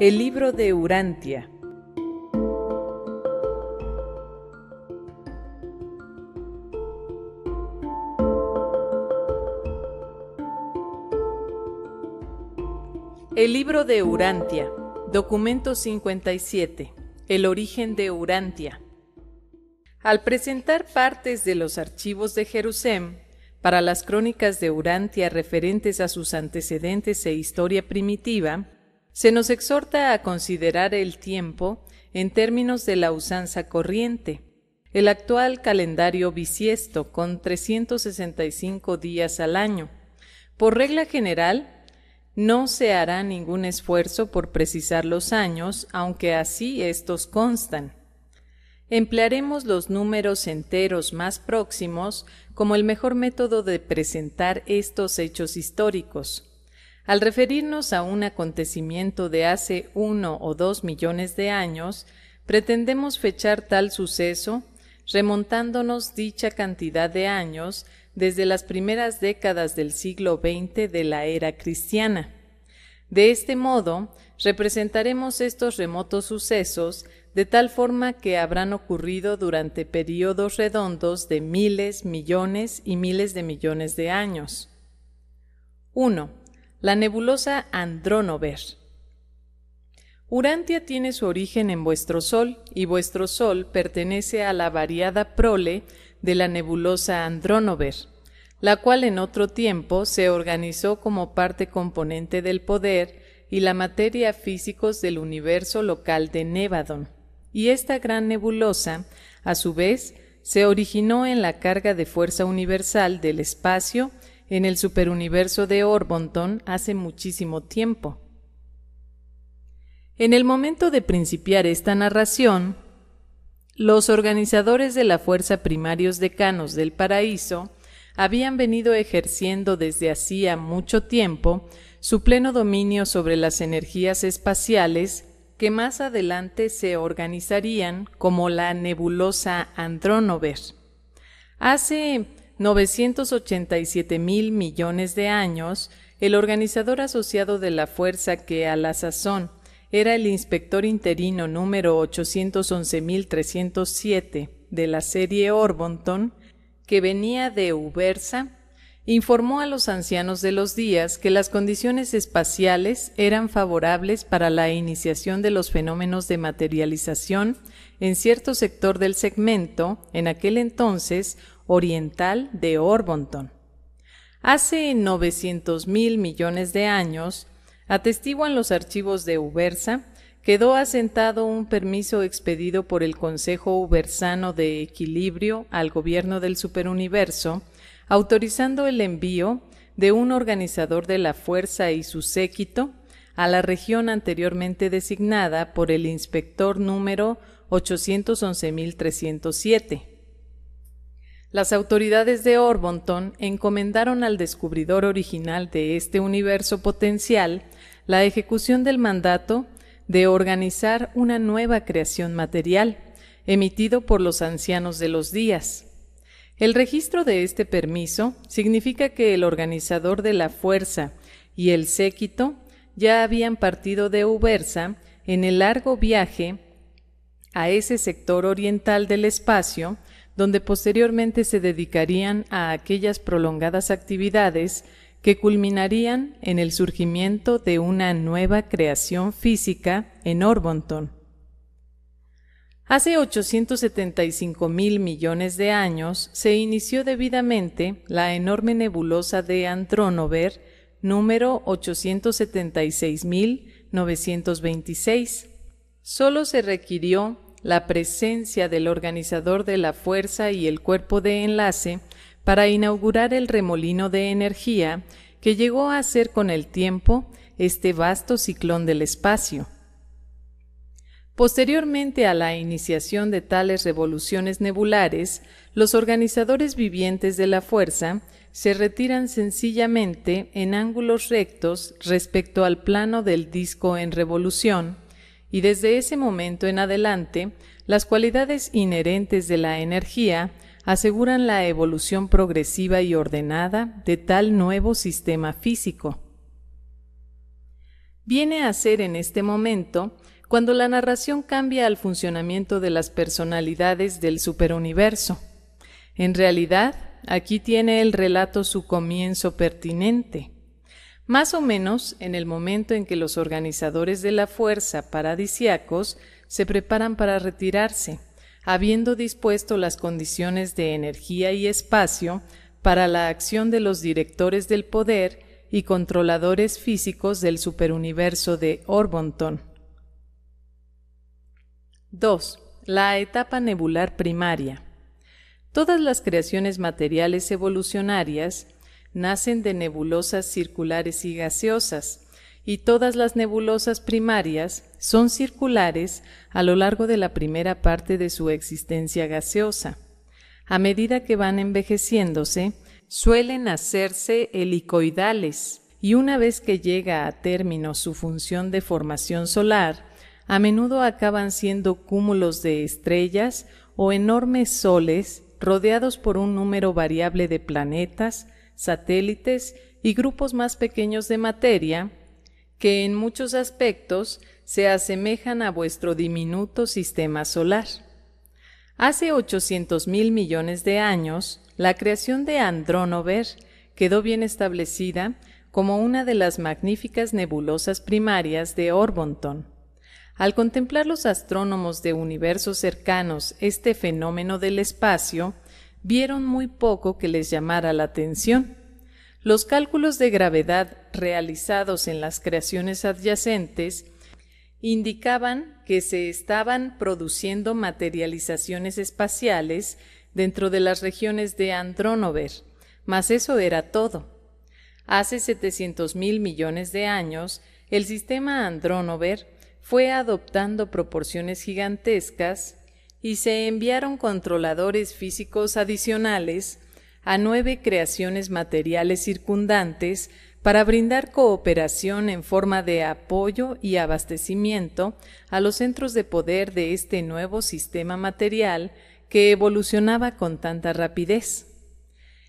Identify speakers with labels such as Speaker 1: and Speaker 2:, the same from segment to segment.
Speaker 1: El libro de Urantia. El libro de Urantia, documento 57, El origen de Urantia. Al presentar partes de los archivos de Jerusalén para las crónicas de Urantia referentes a sus antecedentes e historia primitiva, se nos exhorta a considerar el tiempo en términos de la usanza corriente. El actual calendario bisiesto con 365 días al año. Por regla general, no se hará ningún esfuerzo por precisar los años, aunque así estos constan. Emplearemos los números enteros más próximos como el mejor método de presentar estos hechos históricos. Al referirnos a un acontecimiento de hace uno o dos millones de años, pretendemos fechar tal suceso remontándonos dicha cantidad de años desde las primeras décadas del siglo XX de la era cristiana. De este modo, representaremos estos remotos sucesos de tal forma que habrán ocurrido durante períodos redondos de miles, millones y miles de millones de años. 1. La nebulosa Andrónover. Urantia tiene su origen en vuestro Sol y vuestro Sol pertenece a la variada prole de la nebulosa Andrónover, la cual en otro tiempo se organizó como parte componente del poder y la materia físicos del universo local de Nevadon. Y esta gran nebulosa, a su vez, se originó en la carga de fuerza universal del espacio en el superuniverso de Orbonton hace muchísimo tiempo. En el momento de principiar esta narración, los organizadores de la fuerza primarios decanos del paraíso habían venido ejerciendo desde hacía mucho tiempo su pleno dominio sobre las energías espaciales que más adelante se organizarían como la nebulosa Andronover. Hace 987 mil millones de años, el organizador asociado de la fuerza que a la sazón era el inspector interino número 811.307 de la serie Orbonton, que venía de Ubersa, informó a los ancianos de los días que las condiciones espaciales eran favorables para la iniciación de los fenómenos de materialización en cierto sector del segmento, en aquel entonces oriental de Orbonton. Hace 900 mil millones de años, atestiguan los archivos de Ubersa, quedó asentado un permiso expedido por el Consejo Ubersano de Equilibrio al gobierno del superuniverso, autorizando el envío de un organizador de la fuerza y su séquito a la región anteriormente designada por el inspector número 811.307 las autoridades de Orbonton encomendaron al descubridor original de este universo potencial la ejecución del mandato de organizar una nueva creación material, emitido por los ancianos de los días. El registro de este permiso significa que el organizador de la fuerza y el séquito ya habían partido de Ubersa en el largo viaje a ese sector oriental del espacio donde posteriormente se dedicarían a aquellas prolongadas actividades que culminarían en el surgimiento de una nueva creación física en Orbonton. Hace 875 mil millones de años se inició debidamente la enorme nebulosa de Antronover número 876.926. Solo se requirió la presencia del organizador de la fuerza y el cuerpo de enlace para inaugurar el remolino de energía que llegó a ser con el tiempo este vasto ciclón del espacio. Posteriormente a la iniciación de tales revoluciones nebulares, los organizadores vivientes de la fuerza se retiran sencillamente en ángulos rectos respecto al plano del disco en revolución, y desde ese momento en adelante, las cualidades inherentes de la energía aseguran la evolución progresiva y ordenada de tal nuevo sistema físico. Viene a ser en este momento cuando la narración cambia al funcionamiento de las personalidades del superuniverso. En realidad, aquí tiene el relato su comienzo pertinente más o menos en el momento en que los organizadores de la fuerza paradisiacos se preparan para retirarse, habiendo dispuesto las condiciones de energía y espacio para la acción de los directores del poder y controladores físicos del superuniverso de Orbonton. 2. La etapa nebular primaria. Todas las creaciones materiales evolucionarias nacen de nebulosas circulares y gaseosas, y todas las nebulosas primarias son circulares a lo largo de la primera parte de su existencia gaseosa. A medida que van envejeciéndose, suelen hacerse helicoidales, y una vez que llega a término su función de formación solar, a menudo acaban siendo cúmulos de estrellas o enormes soles rodeados por un número variable de planetas, satélites y grupos más pequeños de materia, que en muchos aspectos se asemejan a vuestro diminuto sistema solar. Hace 800 mil millones de años, la creación de Andronover quedó bien establecida como una de las magníficas nebulosas primarias de Orbonton. Al contemplar los astrónomos de universos cercanos este fenómeno del espacio, vieron muy poco que les llamara la atención. Los cálculos de gravedad realizados en las creaciones adyacentes indicaban que se estaban produciendo materializaciones espaciales dentro de las regiones de Andrónover, mas eso era todo. Hace 700 mil millones de años, el sistema Andronover fue adoptando proporciones gigantescas y se enviaron controladores físicos adicionales a nueve creaciones materiales circundantes para brindar cooperación en forma de apoyo y abastecimiento a los centros de poder de este nuevo sistema material que evolucionaba con tanta rapidez.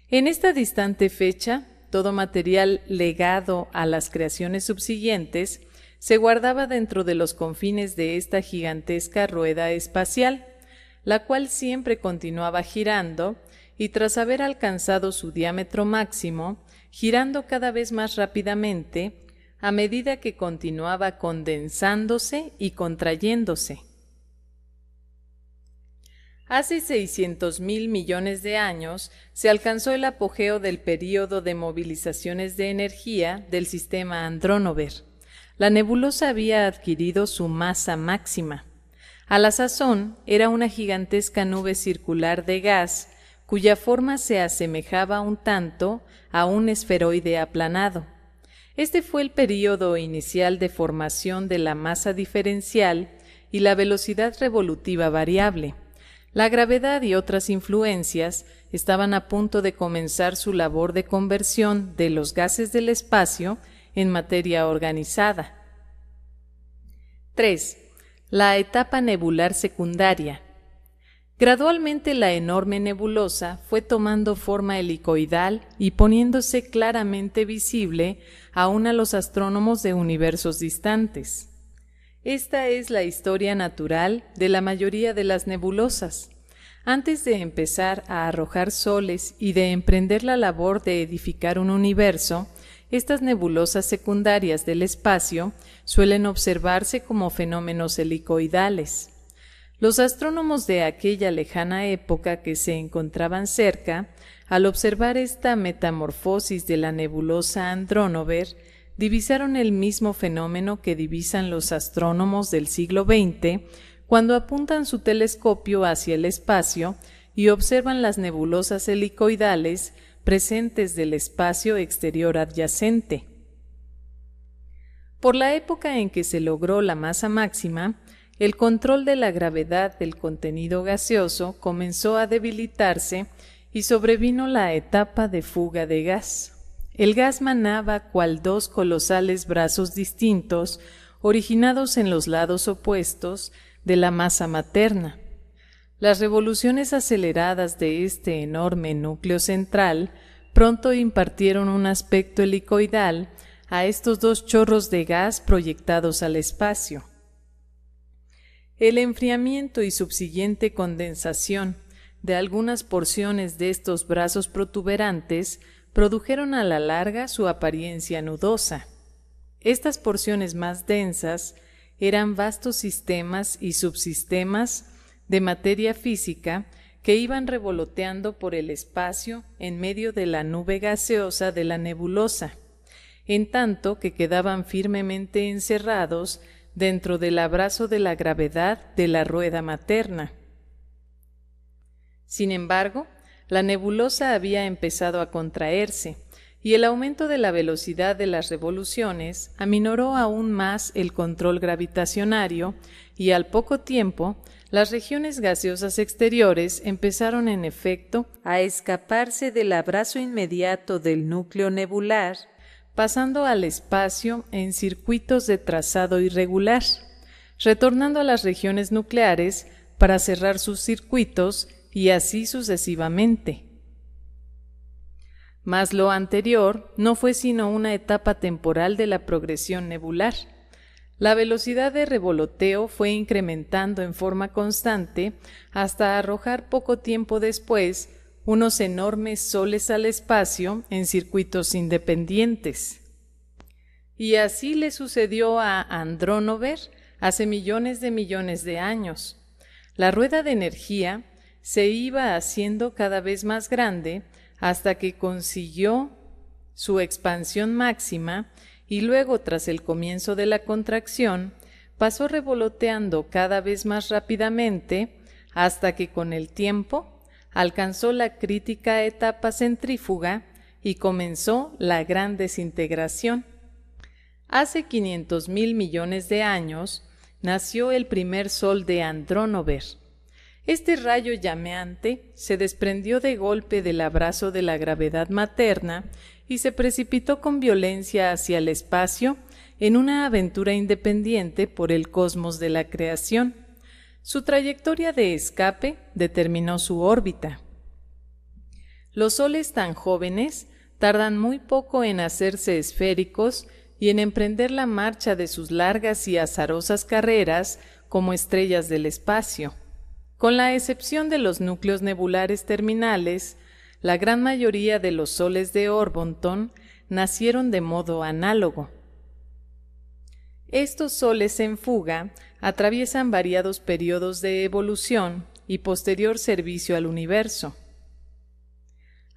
Speaker 1: En esta distante fecha, todo material legado a las creaciones subsiguientes se guardaba dentro de los confines de esta gigantesca rueda espacial, la cual siempre continuaba girando y tras haber alcanzado su diámetro máximo, girando cada vez más rápidamente a medida que continuaba condensándose y contrayéndose. Hace 600 mil millones de años se alcanzó el apogeo del período de movilizaciones de energía del sistema Andrónover. La nebulosa había adquirido su masa máxima. A la sazón era una gigantesca nube circular de gas cuya forma se asemejaba un tanto a un esferoide aplanado. Este fue el período inicial de formación de la masa diferencial y la velocidad revolutiva variable. La gravedad y otras influencias estaban a punto de comenzar su labor de conversión de los gases del espacio en materia organizada. 3 la etapa nebular secundaria. Gradualmente la enorme nebulosa fue tomando forma helicoidal y poniéndose claramente visible aún a los astrónomos de universos distantes. Esta es la historia natural de la mayoría de las nebulosas. Antes de empezar a arrojar soles y de emprender la labor de edificar un universo, estas nebulosas secundarias del espacio suelen observarse como fenómenos helicoidales. Los astrónomos de aquella lejana época que se encontraban cerca, al observar esta metamorfosis de la nebulosa Andronover, divisaron el mismo fenómeno que divisan los astrónomos del siglo XX cuando apuntan su telescopio hacia el espacio y observan las nebulosas helicoidales presentes del espacio exterior adyacente. Por la época en que se logró la masa máxima, el control de la gravedad del contenido gaseoso comenzó a debilitarse y sobrevino la etapa de fuga de gas. El gas manaba cual dos colosales brazos distintos, originados en los lados opuestos de la masa materna. Las revoluciones aceleradas de este enorme núcleo central pronto impartieron un aspecto helicoidal a estos dos chorros de gas proyectados al espacio. El enfriamiento y subsiguiente condensación de algunas porciones de estos brazos protuberantes produjeron a la larga su apariencia nudosa. Estas porciones más densas eran vastos sistemas y subsistemas de materia física que iban revoloteando por el espacio en medio de la nube gaseosa de la nebulosa, en tanto que quedaban firmemente encerrados dentro del abrazo de la gravedad de la rueda materna. Sin embargo, la nebulosa había empezado a contraerse, y el aumento de la velocidad de las revoluciones aminoró aún más el control gravitacionario y al poco tiempo las regiones gaseosas exteriores empezaron en efecto a escaparse del abrazo inmediato del núcleo nebular, pasando al espacio en circuitos de trazado irregular, retornando a las regiones nucleares para cerrar sus circuitos y así sucesivamente. Mas lo anterior no fue sino una etapa temporal de la progresión nebular la velocidad de revoloteo fue incrementando en forma constante hasta arrojar poco tiempo después unos enormes soles al espacio en circuitos independientes. Y así le sucedió a Andronover hace millones de millones de años. La rueda de energía se iba haciendo cada vez más grande hasta que consiguió su expansión máxima y luego tras el comienzo de la contracción pasó revoloteando cada vez más rápidamente hasta que con el tiempo alcanzó la crítica etapa centrífuga y comenzó la gran desintegración. Hace 500 mil millones de años nació el primer sol de Andrónover este rayo llameante se desprendió de golpe del abrazo de la gravedad materna y se precipitó con violencia hacia el espacio en una aventura independiente por el cosmos de la creación. Su trayectoria de escape determinó su órbita. Los soles tan jóvenes tardan muy poco en hacerse esféricos y en emprender la marcha de sus largas y azarosas carreras como estrellas del espacio. Con la excepción de los núcleos nebulares terminales, la gran mayoría de los soles de Orbonton nacieron de modo análogo. Estos soles en fuga atraviesan variados periodos de evolución y posterior servicio al universo.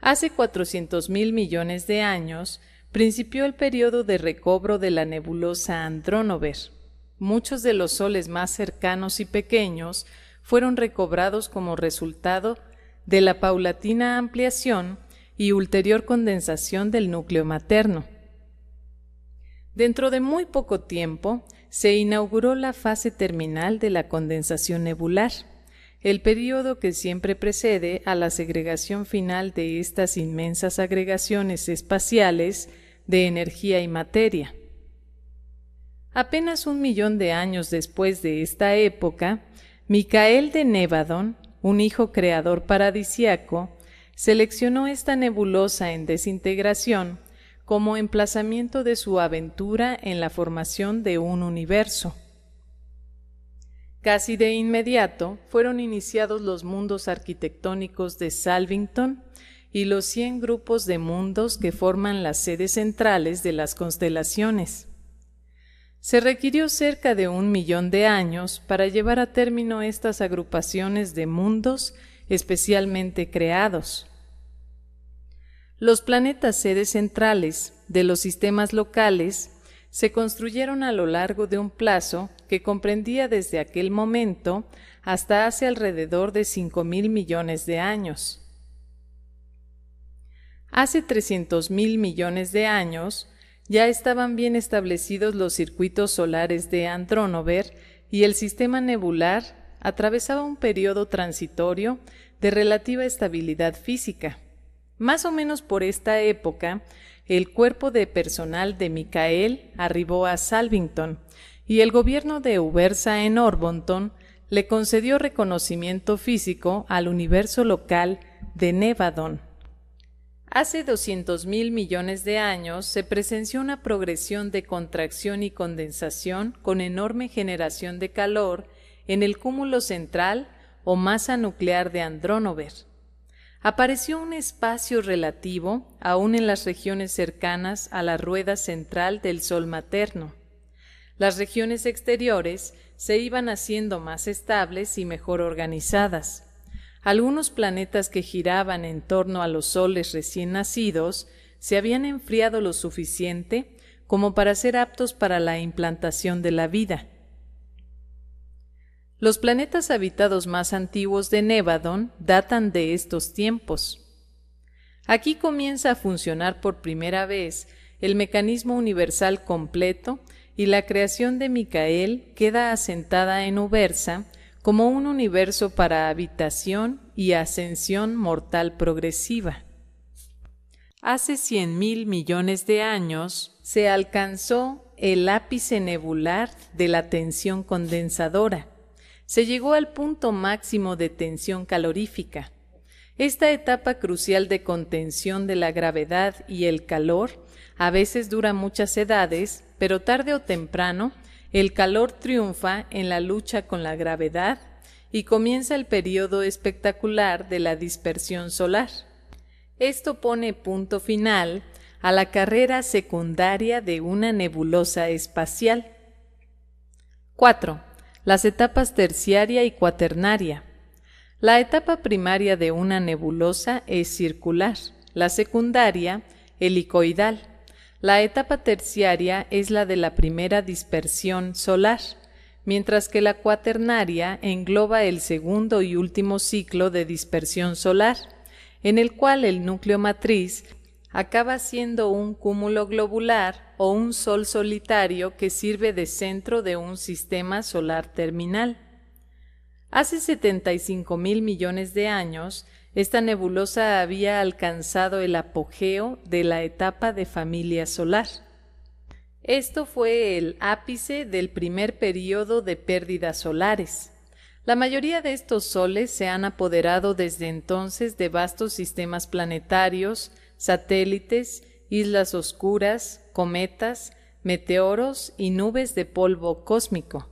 Speaker 1: Hace 400 mil millones de años principió el periodo de recobro de la nebulosa Andrónover. Muchos de los soles más cercanos y pequeños fueron recobrados como resultado de la paulatina ampliación y ulterior condensación del núcleo materno. Dentro de muy poco tiempo se inauguró la fase terminal de la condensación nebular, el periodo que siempre precede a la segregación final de estas inmensas agregaciones espaciales de energía y materia. Apenas un millón de años después de esta época, Micael de Nevadon, un hijo creador paradisiaco, seleccionó esta nebulosa en desintegración como emplazamiento de su aventura en la formación de un universo. Casi de inmediato fueron iniciados los mundos arquitectónicos de Salvington y los 100 grupos de mundos que forman las sedes centrales de las constelaciones. Se requirió cerca de un millón de años para llevar a término estas agrupaciones de mundos especialmente creados. Los planetas sedes centrales de los sistemas locales se construyeron a lo largo de un plazo que comprendía desde aquel momento hasta hace alrededor de 5 mil millones de años. Hace 300 mil millones de años, ya estaban bien establecidos los circuitos solares de Andronover y el sistema nebular atravesaba un periodo transitorio de relativa estabilidad física. Más o menos por esta época, el cuerpo de personal de Micael arribó a Salvington y el gobierno de Ubersa en Orbonton le concedió reconocimiento físico al universo local de Nevadon. Hace 200 mil millones de años se presenció una progresión de contracción y condensación con enorme generación de calor en el cúmulo central o masa nuclear de Andrónover. Apareció un espacio relativo aún en las regiones cercanas a la rueda central del Sol materno. Las regiones exteriores se iban haciendo más estables y mejor organizadas, algunos planetas que giraban en torno a los soles recién nacidos se habían enfriado lo suficiente como para ser aptos para la implantación de la vida. Los planetas habitados más antiguos de Nevadon datan de estos tiempos. Aquí comienza a funcionar por primera vez el mecanismo universal completo y la creación de Micael queda asentada en Ubersa como un universo para habitación y ascensión mortal progresiva. Hace cien mil millones de años se alcanzó el ápice nebular de la tensión condensadora. Se llegó al punto máximo de tensión calorífica. Esta etapa crucial de contención de la gravedad y el calor a veces dura muchas edades, pero tarde o temprano el calor triunfa en la lucha con la gravedad y comienza el periodo espectacular de la dispersión solar. Esto pone punto final a la carrera secundaria de una nebulosa espacial. 4. Las etapas terciaria y cuaternaria. La etapa primaria de una nebulosa es circular, la secundaria helicoidal la etapa terciaria es la de la primera dispersión solar, mientras que la cuaternaria engloba el segundo y último ciclo de dispersión solar, en el cual el núcleo matriz acaba siendo un cúmulo globular o un sol solitario que sirve de centro de un sistema solar terminal. Hace 75 mil millones de años, esta nebulosa había alcanzado el apogeo de la etapa de familia solar. Esto fue el ápice del primer periodo de pérdidas solares. La mayoría de estos soles se han apoderado desde entonces de vastos sistemas planetarios, satélites, islas oscuras, cometas, meteoros y nubes de polvo cósmico.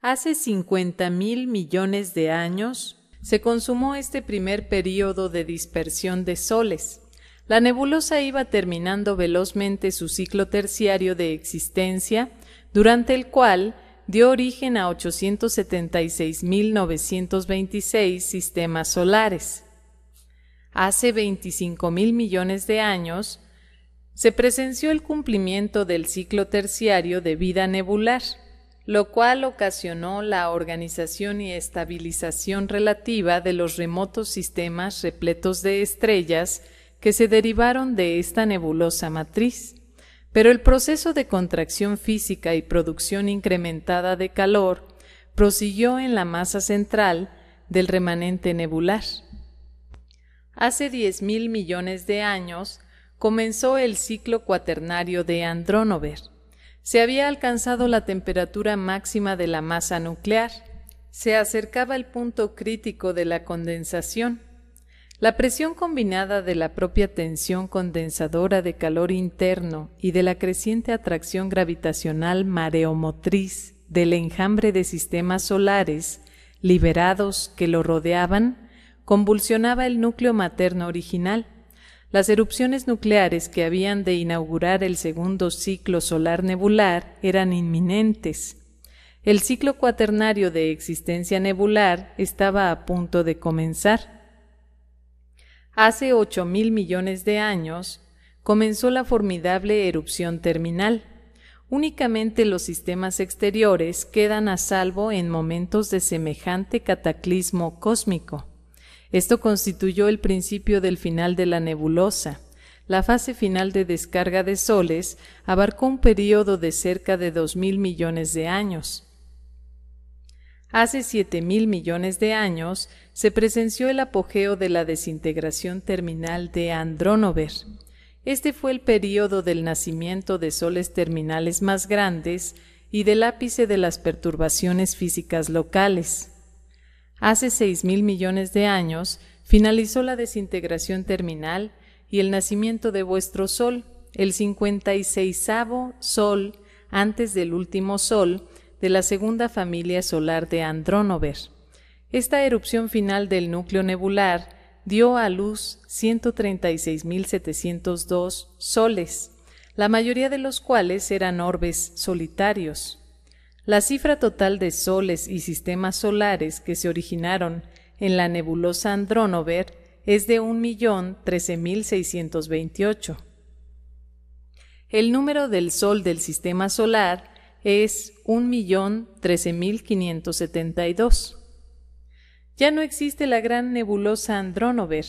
Speaker 1: Hace 50 mil millones de años, se consumó este primer periodo de dispersión de soles. La nebulosa iba terminando velozmente su ciclo terciario de existencia, durante el cual dio origen a 876.926 sistemas solares. Hace 25.000 millones de años, se presenció el cumplimiento del ciclo terciario de vida nebular lo cual ocasionó la organización y estabilización relativa de los remotos sistemas repletos de estrellas que se derivaron de esta nebulosa matriz. Pero el proceso de contracción física y producción incrementada de calor prosiguió en la masa central del remanente nebular. Hace 10.000 millones de años comenzó el ciclo cuaternario de Andronover, se había alcanzado la temperatura máxima de la masa nuclear. Se acercaba el punto crítico de la condensación. La presión combinada de la propia tensión condensadora de calor interno y de la creciente atracción gravitacional mareomotriz del enjambre de sistemas solares liberados que lo rodeaban convulsionaba el núcleo materno original las erupciones nucleares que habían de inaugurar el segundo ciclo solar nebular eran inminentes. El ciclo cuaternario de existencia nebular estaba a punto de comenzar. Hace 8 mil millones de años comenzó la formidable erupción terminal. Únicamente los sistemas exteriores quedan a salvo en momentos de semejante cataclismo cósmico. Esto constituyó el principio del final de la nebulosa. La fase final de descarga de soles abarcó un periodo de cerca de 2.000 millones de años. Hace 7.000 millones de años se presenció el apogeo de la desintegración terminal de Andronover. Este fue el periodo del nacimiento de soles terminales más grandes y del ápice de las perturbaciones físicas locales. Hace 6.000 millones de años finalizó la desintegración terminal y el nacimiento de vuestro Sol, el 56 Sol antes del último Sol de la segunda familia solar de Andrónover. Esta erupción final del núcleo nebular dio a luz 136.702 soles, la mayoría de los cuales eran orbes solitarios. La cifra total de soles y sistemas solares que se originaron en la nebulosa Andrónover es de 1.013.628. El número del Sol del sistema solar es 1.013.572. Ya no existe la gran nebulosa Andrónover,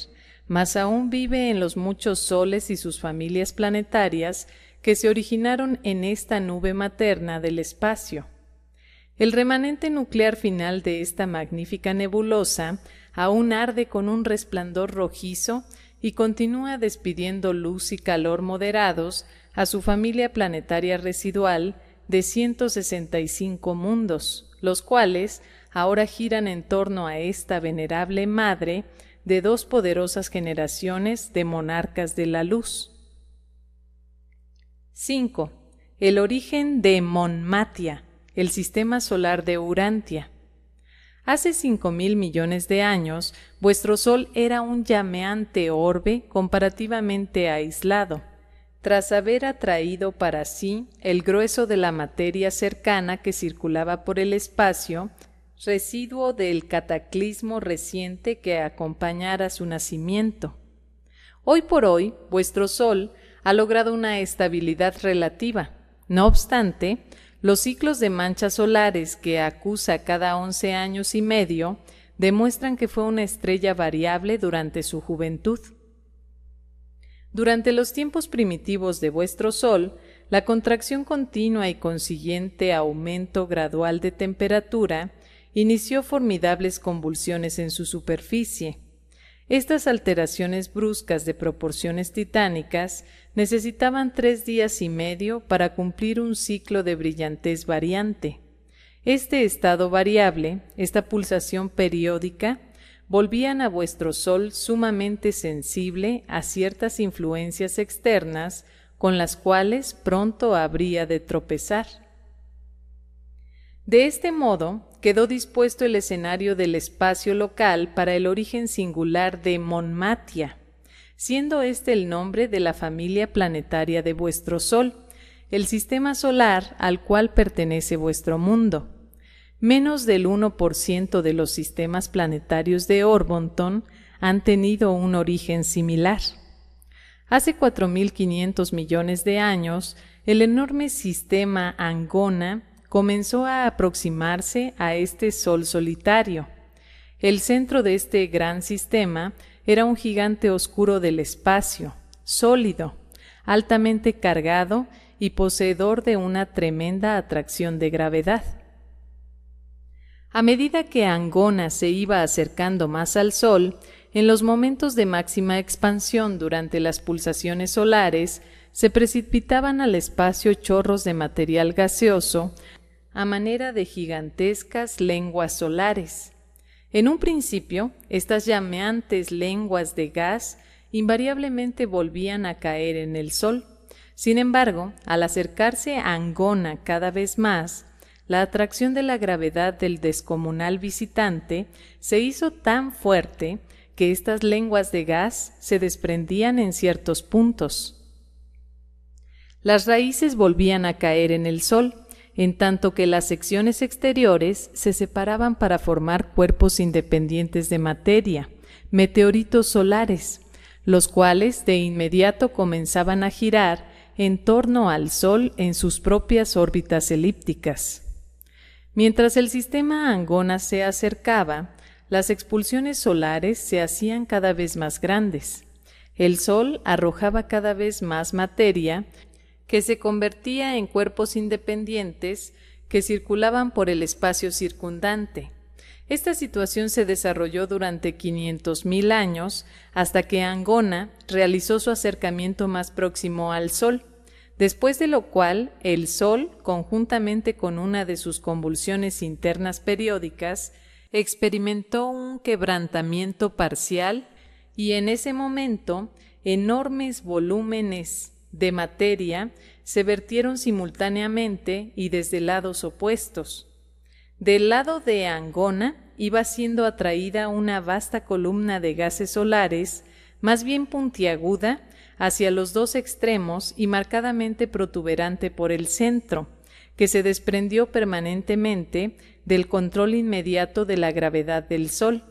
Speaker 1: mas aún vive en los muchos soles y sus familias planetarias que se originaron en esta nube materna del espacio. El remanente nuclear final de esta magnífica nebulosa aún arde con un resplandor rojizo y continúa despidiendo luz y calor moderados a su familia planetaria residual de 165 mundos, los cuales ahora giran en torno a esta venerable madre de dos poderosas generaciones de monarcas de la luz. 5. El origen de Monmatia el sistema solar de Urantia. Hace cinco mil millones de años, vuestro Sol era un llameante orbe comparativamente aislado. Tras haber atraído para sí el grueso de la materia cercana que circulaba por el espacio, residuo del cataclismo reciente que acompañara su nacimiento. Hoy por hoy, vuestro Sol ha logrado una estabilidad relativa. No obstante, los ciclos de manchas solares que acusa cada 11 años y medio demuestran que fue una estrella variable durante su juventud. Durante los tiempos primitivos de vuestro Sol, la contracción continua y consiguiente aumento gradual de temperatura inició formidables convulsiones en su superficie. Estas alteraciones bruscas de proporciones titánicas necesitaban tres días y medio para cumplir un ciclo de brillantez variante. Este estado variable, esta pulsación periódica, volvían a vuestro Sol sumamente sensible a ciertas influencias externas con las cuales pronto habría de tropezar. De este modo, quedó dispuesto el escenario del espacio local para el origen singular de Monmatia, siendo este el nombre de la familia planetaria de vuestro Sol, el sistema solar al cual pertenece vuestro mundo. Menos del 1% de los sistemas planetarios de Orbonton han tenido un origen similar. Hace 4.500 millones de años, el enorme sistema Angona comenzó a aproximarse a este sol solitario. El centro de este gran sistema era un gigante oscuro del espacio, sólido, altamente cargado y poseedor de una tremenda atracción de gravedad. A medida que Angona se iba acercando más al Sol, en los momentos de máxima expansión durante las pulsaciones solares, se precipitaban al espacio chorros de material gaseoso a manera de gigantescas lenguas solares. En un principio, estas llameantes lenguas de gas invariablemente volvían a caer en el sol. Sin embargo, al acercarse a Angona cada vez más, la atracción de la gravedad del descomunal visitante se hizo tan fuerte que estas lenguas de gas se desprendían en ciertos puntos. Las raíces volvían a caer en el sol, en tanto que las secciones exteriores se separaban para formar cuerpos independientes de materia, meteoritos solares, los cuales de inmediato comenzaban a girar en torno al Sol en sus propias órbitas elípticas. Mientras el sistema Angona se acercaba, las expulsiones solares se hacían cada vez más grandes. El Sol arrojaba cada vez más materia que se convertía en cuerpos independientes que circulaban por el espacio circundante. Esta situación se desarrolló durante 500.000 años hasta que Angona realizó su acercamiento más próximo al Sol, después de lo cual el Sol, conjuntamente con una de sus convulsiones internas periódicas, experimentó un quebrantamiento parcial y en ese momento enormes volúmenes de materia se vertieron simultáneamente y desde lados opuestos. Del lado de Angona iba siendo atraída una vasta columna de gases solares, más bien puntiaguda, hacia los dos extremos y marcadamente protuberante por el centro, que se desprendió permanentemente del control inmediato de la gravedad del Sol.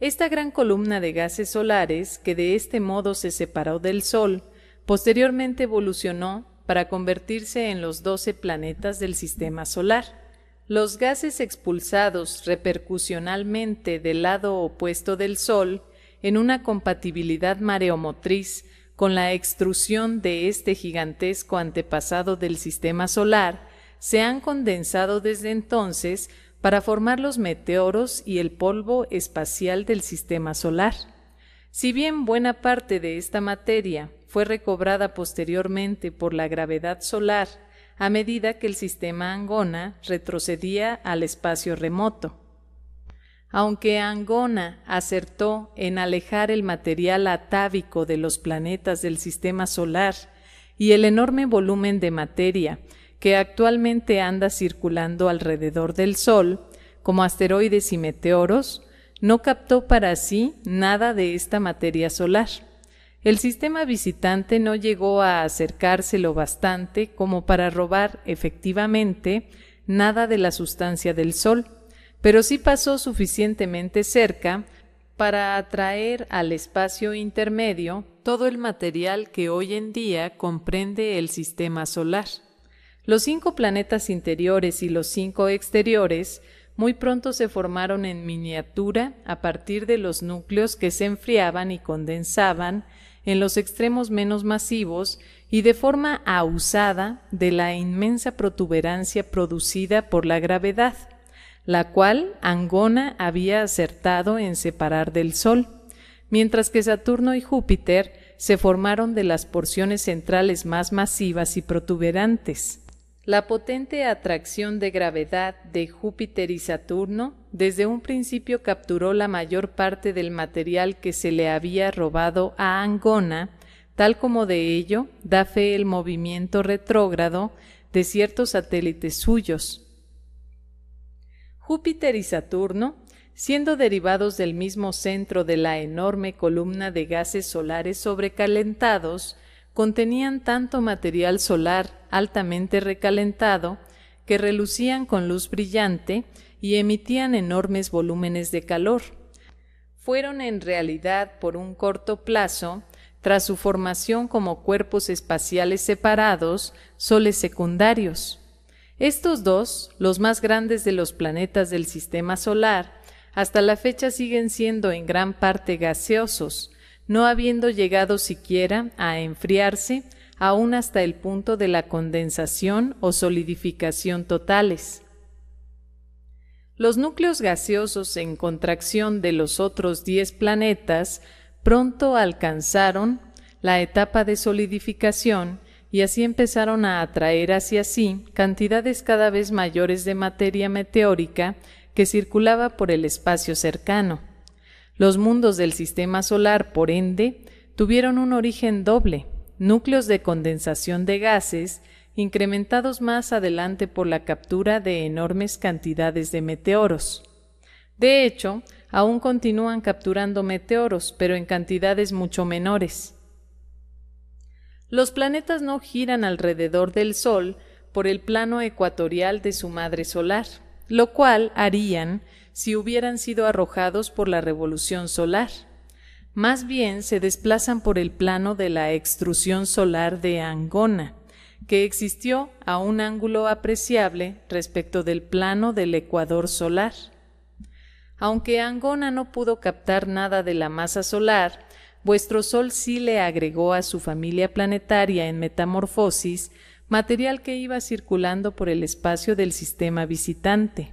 Speaker 1: Esta gran columna de gases solares, que de este modo se separó del Sol, Posteriormente evolucionó para convertirse en los 12 planetas del sistema solar. Los gases expulsados repercusionalmente del lado opuesto del Sol, en una compatibilidad mareomotriz con la extrusión de este gigantesco antepasado del sistema solar, se han condensado desde entonces para formar los meteoros y el polvo espacial del sistema solar. Si bien buena parte de esta materia fue recobrada posteriormente por la gravedad solar a medida que el sistema Angona retrocedía al espacio remoto. Aunque Angona acertó en alejar el material atávico de los planetas del sistema solar y el enorme volumen de materia que actualmente anda circulando alrededor del Sol, como asteroides y meteoros, no captó para sí nada de esta materia solar. El sistema visitante no llegó a acercárselo bastante como para robar efectivamente nada de la sustancia del Sol, pero sí pasó suficientemente cerca para atraer al espacio intermedio todo el material que hoy en día comprende el sistema solar. Los cinco planetas interiores y los cinco exteriores muy pronto se formaron en miniatura a partir de los núcleos que se enfriaban y condensaban en los extremos menos masivos y de forma ausada de la inmensa protuberancia producida por la gravedad, la cual Angona había acertado en separar del Sol, mientras que Saturno y Júpiter se formaron de las porciones centrales más masivas y protuberantes. La potente atracción de gravedad de Júpiter y Saturno desde un principio capturó la mayor parte del material que se le había robado a Angona, tal como de ello da fe el movimiento retrógrado de ciertos satélites suyos. Júpiter y Saturno, siendo derivados del mismo centro de la enorme columna de gases solares sobrecalentados, contenían tanto material solar altamente recalentado que relucían con luz brillante y emitían enormes volúmenes de calor. Fueron en realidad por un corto plazo, tras su formación como cuerpos espaciales separados, soles secundarios. Estos dos, los más grandes de los planetas del Sistema Solar, hasta la fecha siguen siendo en gran parte gaseosos, no habiendo llegado siquiera a enfriarse aún hasta el punto de la condensación o solidificación totales. Los núcleos gaseosos en contracción de los otros 10 planetas pronto alcanzaron la etapa de solidificación y así empezaron a atraer hacia sí cantidades cada vez mayores de materia meteórica que circulaba por el espacio cercano. Los mundos del sistema solar, por ende, tuvieron un origen doble, núcleos de condensación de gases incrementados más adelante por la captura de enormes cantidades de meteoros. De hecho, aún continúan capturando meteoros, pero en cantidades mucho menores. Los planetas no giran alrededor del Sol por el plano ecuatorial de su madre solar, lo cual harían si hubieran sido arrojados por la revolución solar. Más bien se desplazan por el plano de la extrusión solar de Angona, que existió a un ángulo apreciable respecto del plano del ecuador solar. Aunque Angona no pudo captar nada de la masa solar, vuestro Sol sí le agregó a su familia planetaria en metamorfosis material que iba circulando por el espacio del sistema visitante.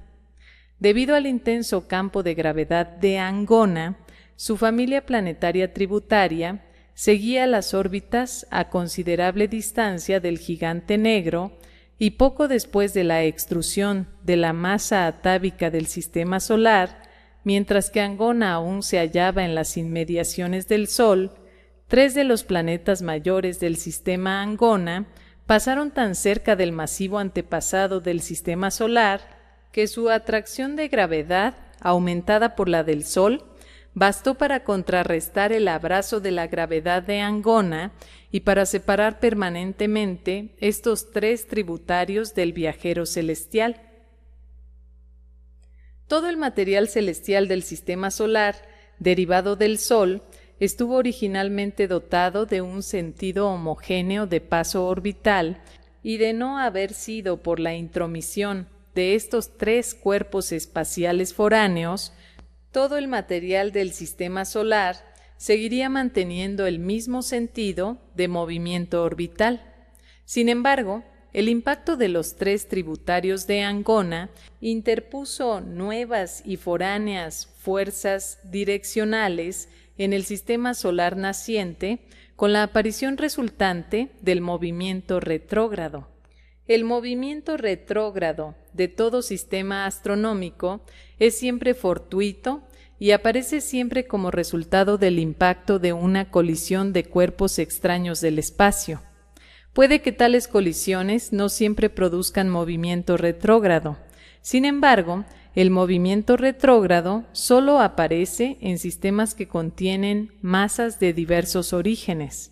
Speaker 1: Debido al intenso campo de gravedad de Angona, su familia planetaria tributaria seguía las órbitas a considerable distancia del gigante negro y poco después de la extrusión de la masa atávica del sistema solar, mientras que Angona aún se hallaba en las inmediaciones del Sol, tres de los planetas mayores del sistema Angona pasaron tan cerca del masivo antepasado del sistema solar que su atracción de gravedad, aumentada por la del Sol, bastó para contrarrestar el abrazo de la gravedad de Angona y para separar permanentemente estos tres tributarios del viajero celestial. Todo el material celestial del sistema solar, derivado del Sol, estuvo originalmente dotado de un sentido homogéneo de paso orbital y de no haber sido por la intromisión de estos tres cuerpos espaciales foráneos, todo el material del sistema solar seguiría manteniendo el mismo sentido de movimiento orbital. Sin embargo, el impacto de los tres tributarios de Angona interpuso nuevas y foráneas fuerzas direccionales en el sistema solar naciente con la aparición resultante del movimiento retrógrado. El movimiento retrógrado de todo sistema astronómico es siempre fortuito y aparece siempre como resultado del impacto de una colisión de cuerpos extraños del espacio. Puede que tales colisiones no siempre produzcan movimiento retrógrado. Sin embargo, el movimiento retrógrado solo aparece en sistemas que contienen masas de diversos orígenes.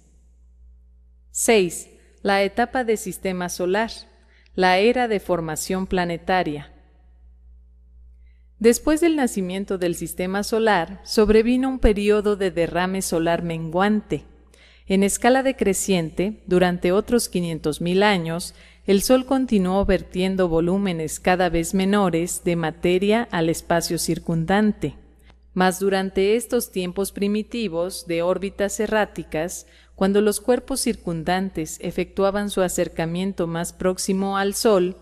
Speaker 1: 6. La etapa de sistema solar la era de formación planetaria. Después del nacimiento del sistema solar, sobrevino un periodo de derrame solar menguante. En escala decreciente, durante otros 500.000 años, el Sol continuó vertiendo volúmenes cada vez menores de materia al espacio circundante. Mas durante estos tiempos primitivos de órbitas erráticas, cuando los cuerpos circundantes efectuaban su acercamiento más próximo al Sol,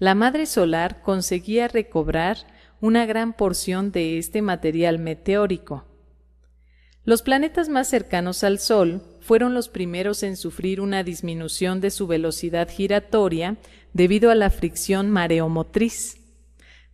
Speaker 1: la madre solar conseguía recobrar una gran porción de este material meteórico. Los planetas más cercanos al Sol fueron los primeros en sufrir una disminución de su velocidad giratoria debido a la fricción mareomotriz.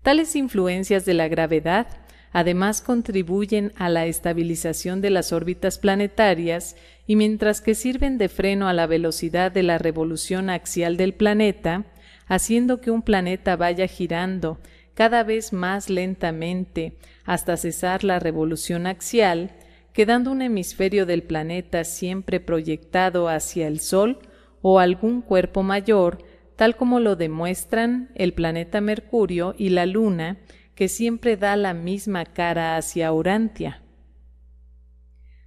Speaker 1: Tales influencias de la gravedad además contribuyen a la estabilización de las órbitas planetarias y mientras que sirven de freno a la velocidad de la revolución axial del planeta, haciendo que un planeta vaya girando cada vez más lentamente hasta cesar la revolución axial, quedando un hemisferio del planeta siempre proyectado hacia el Sol o algún cuerpo mayor, tal como lo demuestran el planeta Mercurio y la Luna, que siempre da la misma cara hacia Urantia.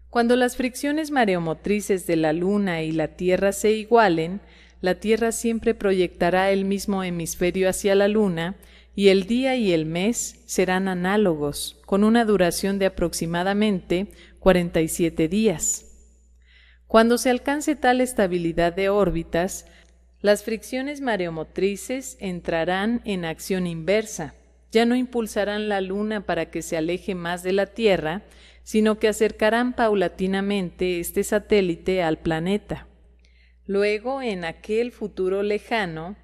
Speaker 1: Cuando las fricciones mareomotrices de la Luna y la Tierra se igualen, la Tierra siempre proyectará el mismo hemisferio hacia la Luna y el día y el mes serán análogos, con una duración de aproximadamente 47 días. Cuando se alcance tal estabilidad de órbitas, las fricciones mareomotrices entrarán en acción inversa, ya no impulsarán la luna para que se aleje más de la Tierra, sino que acercarán paulatinamente este satélite al planeta. Luego, en aquel futuro lejano,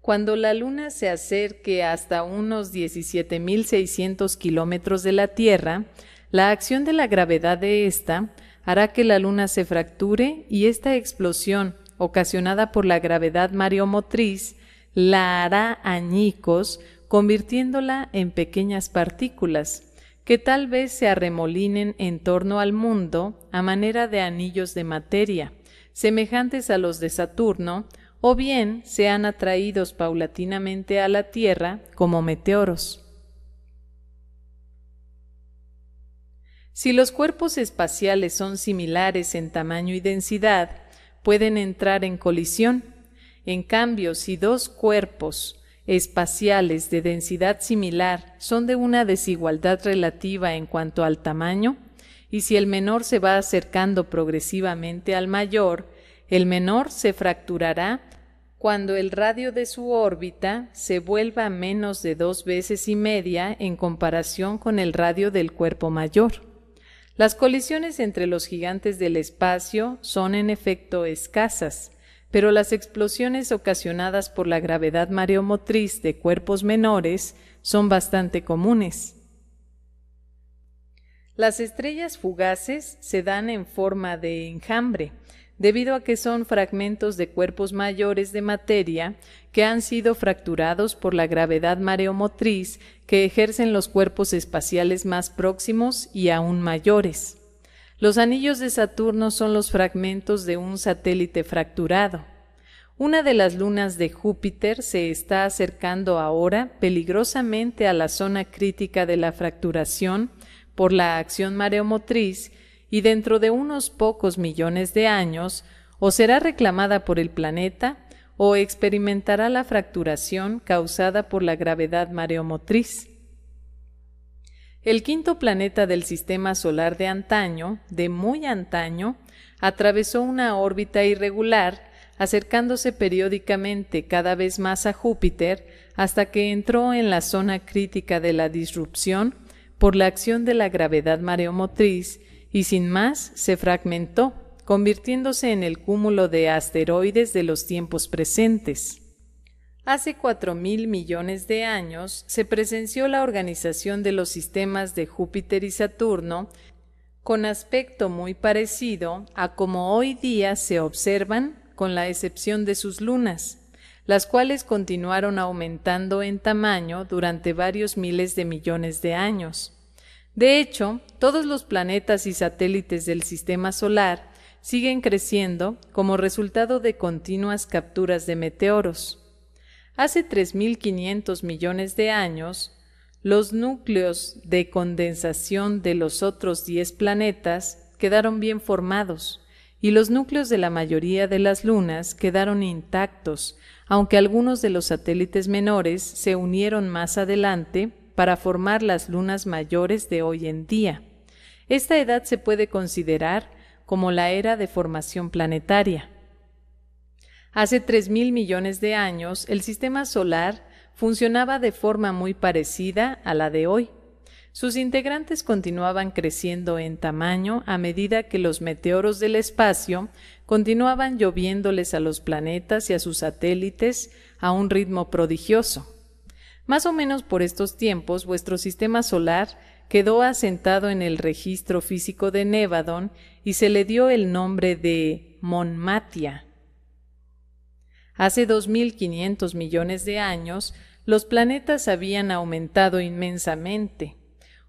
Speaker 1: cuando la Luna se acerque hasta unos 17.600 kilómetros de la Tierra, la acción de la gravedad de ésta hará que la Luna se fracture y esta explosión, ocasionada por la gravedad mario-motriz, la hará añicos convirtiéndola en pequeñas partículas que tal vez se arremolinen en torno al mundo a manera de anillos de materia, semejantes a los de Saturno, o bien sean atraídos paulatinamente a la Tierra como meteoros. Si los cuerpos espaciales son similares en tamaño y densidad, pueden entrar en colisión. En cambio, si dos cuerpos espaciales de densidad similar son de una desigualdad relativa en cuanto al tamaño, y si el menor se va acercando progresivamente al mayor, el menor se fracturará cuando el radio de su órbita se vuelva menos de dos veces y media en comparación con el radio del cuerpo mayor. Las colisiones entre los gigantes del espacio son en efecto escasas, pero las explosiones ocasionadas por la gravedad mareomotriz de cuerpos menores son bastante comunes. Las estrellas fugaces se dan en forma de enjambre, debido a que son fragmentos de cuerpos mayores de materia que han sido fracturados por la gravedad mareomotriz que ejercen los cuerpos espaciales más próximos y aún mayores. Los anillos de Saturno son los fragmentos de un satélite fracturado. Una de las lunas de Júpiter se está acercando ahora peligrosamente a la zona crítica de la fracturación por la acción mareomotriz y dentro de unos pocos millones de años o será reclamada por el planeta o experimentará la fracturación causada por la gravedad mareomotriz. El quinto planeta del sistema solar de antaño, de muy antaño, atravesó una órbita irregular, acercándose periódicamente cada vez más a Júpiter hasta que entró en la zona crítica de la disrupción por la acción de la gravedad mareomotriz y sin más se fragmentó, convirtiéndose en el cúmulo de asteroides de los tiempos presentes. Hace 4.000 millones de años se presenció la organización de los sistemas de Júpiter y Saturno con aspecto muy parecido a como hoy día se observan, con la excepción de sus lunas, las cuales continuaron aumentando en tamaño durante varios miles de millones de años. De hecho, todos los planetas y satélites del sistema solar siguen creciendo como resultado de continuas capturas de meteoros. Hace 3.500 millones de años, los núcleos de condensación de los otros 10 planetas quedaron bien formados y los núcleos de la mayoría de las lunas quedaron intactos, aunque algunos de los satélites menores se unieron más adelante para formar las lunas mayores de hoy en día. Esta edad se puede considerar como la era de formación planetaria. Hace mil millones de años, el sistema solar funcionaba de forma muy parecida a la de hoy. Sus integrantes continuaban creciendo en tamaño a medida que los meteoros del espacio continuaban lloviéndoles a los planetas y a sus satélites a un ritmo prodigioso. Más o menos por estos tiempos vuestro sistema solar quedó asentado en el registro físico de Nevadon y se le dio el nombre de Monmatia Hace 2.500 millones de años, los planetas habían aumentado inmensamente.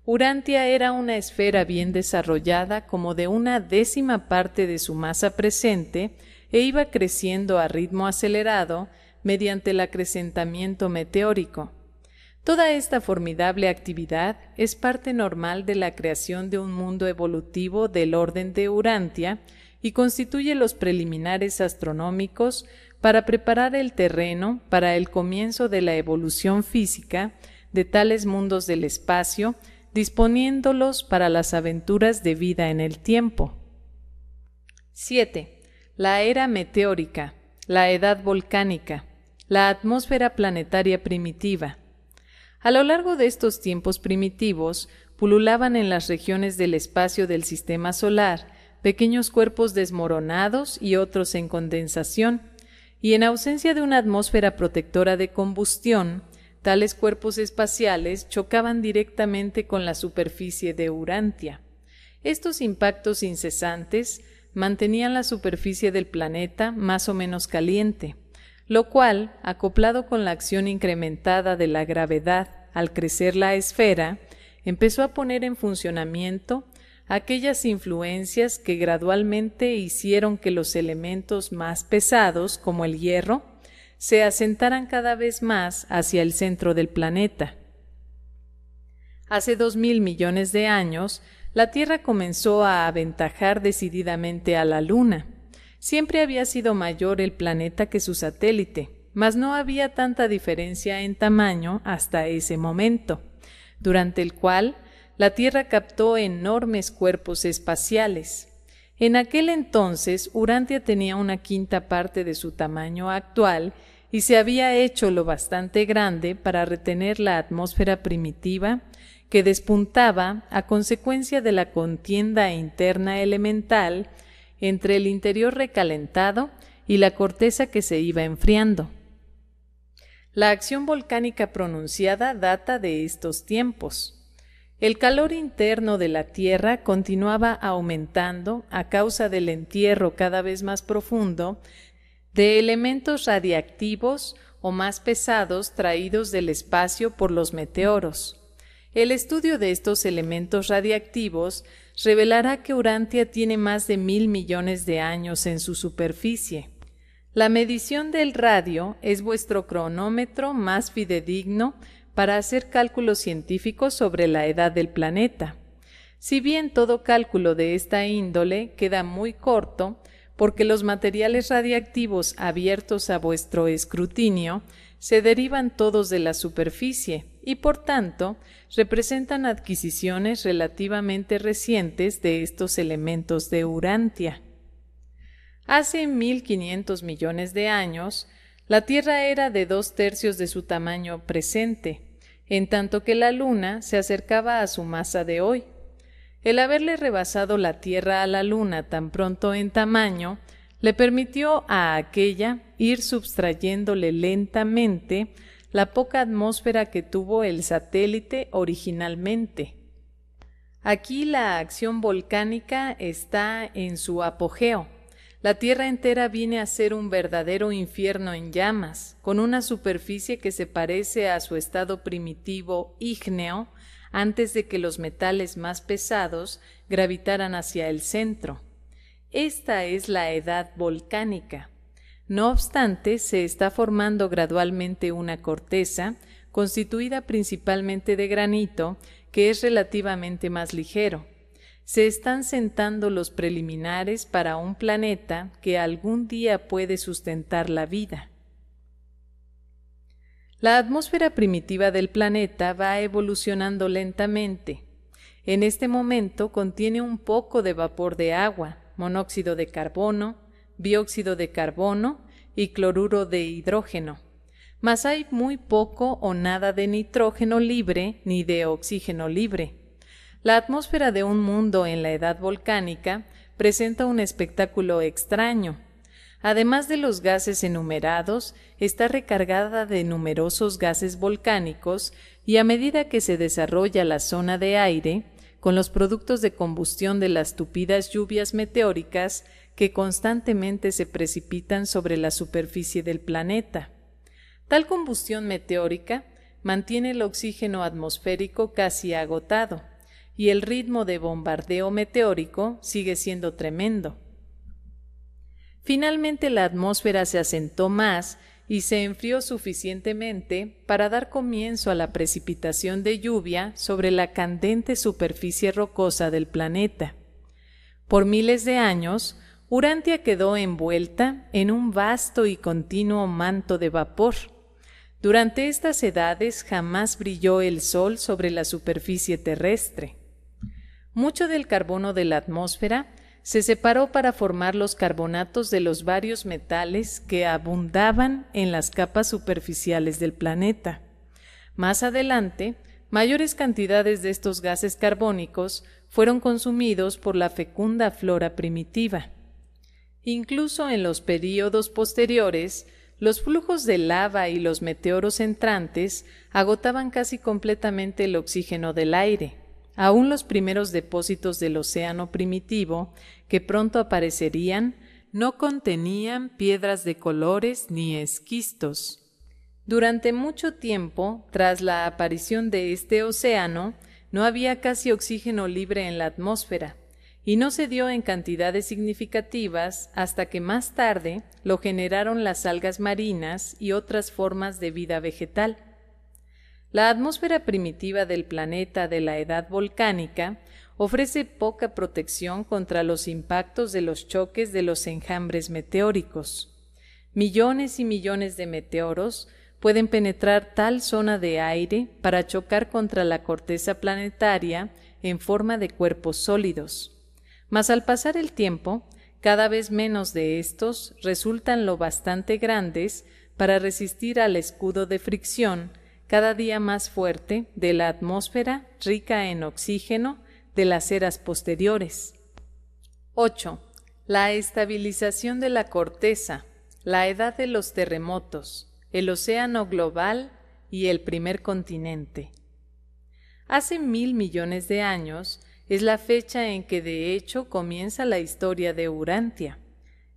Speaker 1: Urantia era una esfera bien desarrollada como de una décima parte de su masa presente e iba creciendo a ritmo acelerado mediante el acrecentamiento meteórico. Toda esta formidable actividad es parte normal de la creación de un mundo evolutivo del orden de Urantia y constituye los preliminares astronómicos para preparar el terreno para el comienzo de la evolución física de tales mundos del espacio, disponiéndolos para las aventuras de vida en el tiempo. 7. La era meteórica, la edad volcánica, la atmósfera planetaria primitiva. A lo largo de estos tiempos primitivos, pululaban en las regiones del espacio del sistema solar pequeños cuerpos desmoronados y otros en condensación, y en ausencia de una atmósfera protectora de combustión, tales cuerpos espaciales chocaban directamente con la superficie de Urantia. Estos impactos incesantes mantenían la superficie del planeta más o menos caliente, lo cual, acoplado con la acción incrementada de la gravedad al crecer la esfera, empezó a poner en funcionamiento aquellas influencias que gradualmente hicieron que los elementos más pesados, como el hierro, se asentaran cada vez más hacia el centro del planeta. Hace dos mil millones de años, la Tierra comenzó a aventajar decididamente a la Luna. Siempre había sido mayor el planeta que su satélite, mas no había tanta diferencia en tamaño hasta ese momento, durante el cual la Tierra captó enormes cuerpos espaciales. En aquel entonces, Urantia tenía una quinta parte de su tamaño actual y se había hecho lo bastante grande para retener la atmósfera primitiva que despuntaba a consecuencia de la contienda interna elemental entre el interior recalentado y la corteza que se iba enfriando. La acción volcánica pronunciada data de estos tiempos. El calor interno de la Tierra continuaba aumentando a causa del entierro cada vez más profundo de elementos radiactivos o más pesados traídos del espacio por los meteoros. El estudio de estos elementos radiactivos revelará que Urantia tiene más de mil millones de años en su superficie. La medición del radio es vuestro cronómetro más fidedigno para hacer cálculos científicos sobre la edad del planeta. Si bien todo cálculo de esta índole queda muy corto, porque los materiales radiactivos abiertos a vuestro escrutinio se derivan todos de la superficie y, por tanto, representan adquisiciones relativamente recientes de estos elementos de Urantia. Hace 1.500 millones de años, la Tierra era de dos tercios de su tamaño presente, en tanto que la Luna se acercaba a su masa de hoy. El haberle rebasado la Tierra a la Luna tan pronto en tamaño le permitió a aquella ir substrayéndole lentamente la poca atmósfera que tuvo el satélite originalmente. Aquí la acción volcánica está en su apogeo. La tierra entera viene a ser un verdadero infierno en llamas, con una superficie que se parece a su estado primitivo ígneo antes de que los metales más pesados gravitaran hacia el centro. Esta es la edad volcánica. No obstante, se está formando gradualmente una corteza, constituida principalmente de granito, que es relativamente más ligero, se están sentando los preliminares para un planeta que algún día puede sustentar la vida. La atmósfera primitiva del planeta va evolucionando lentamente. En este momento contiene un poco de vapor de agua, monóxido de carbono, dióxido de carbono y cloruro de hidrógeno, mas hay muy poco o nada de nitrógeno libre ni de oxígeno libre. La atmósfera de un mundo en la edad volcánica presenta un espectáculo extraño. Además de los gases enumerados, está recargada de numerosos gases volcánicos y a medida que se desarrolla la zona de aire, con los productos de combustión de las tupidas lluvias meteóricas que constantemente se precipitan sobre la superficie del planeta. Tal combustión meteórica mantiene el oxígeno atmosférico casi agotado y el ritmo de bombardeo meteórico sigue siendo tremendo. Finalmente la atmósfera se asentó más y se enfrió suficientemente para dar comienzo a la precipitación de lluvia sobre la candente superficie rocosa del planeta. Por miles de años, Urantia quedó envuelta en un vasto y continuo manto de vapor. Durante estas edades jamás brilló el sol sobre la superficie terrestre. Mucho del carbono de la atmósfera se separó para formar los carbonatos de los varios metales que abundaban en las capas superficiales del planeta. Más adelante, mayores cantidades de estos gases carbónicos fueron consumidos por la fecunda flora primitiva. Incluso en los períodos posteriores, los flujos de lava y los meteoros entrantes agotaban casi completamente el oxígeno del aire. Aún los primeros depósitos del océano primitivo, que pronto aparecerían, no contenían piedras de colores ni esquistos. Durante mucho tiempo, tras la aparición de este océano, no había casi oxígeno libre en la atmósfera, y no se dio en cantidades significativas hasta que más tarde lo generaron las algas marinas y otras formas de vida vegetal. La atmósfera primitiva del planeta de la edad volcánica ofrece poca protección contra los impactos de los choques de los enjambres meteóricos. Millones y millones de meteoros pueden penetrar tal zona de aire para chocar contra la corteza planetaria en forma de cuerpos sólidos. Mas al pasar el tiempo, cada vez menos de estos resultan lo bastante grandes para resistir al escudo de fricción cada día más fuerte de la atmósfera rica en oxígeno de las eras posteriores. 8. La estabilización de la corteza, la edad de los terremotos, el océano global y el primer continente. Hace mil millones de años es la fecha en que de hecho comienza la historia de Urantia.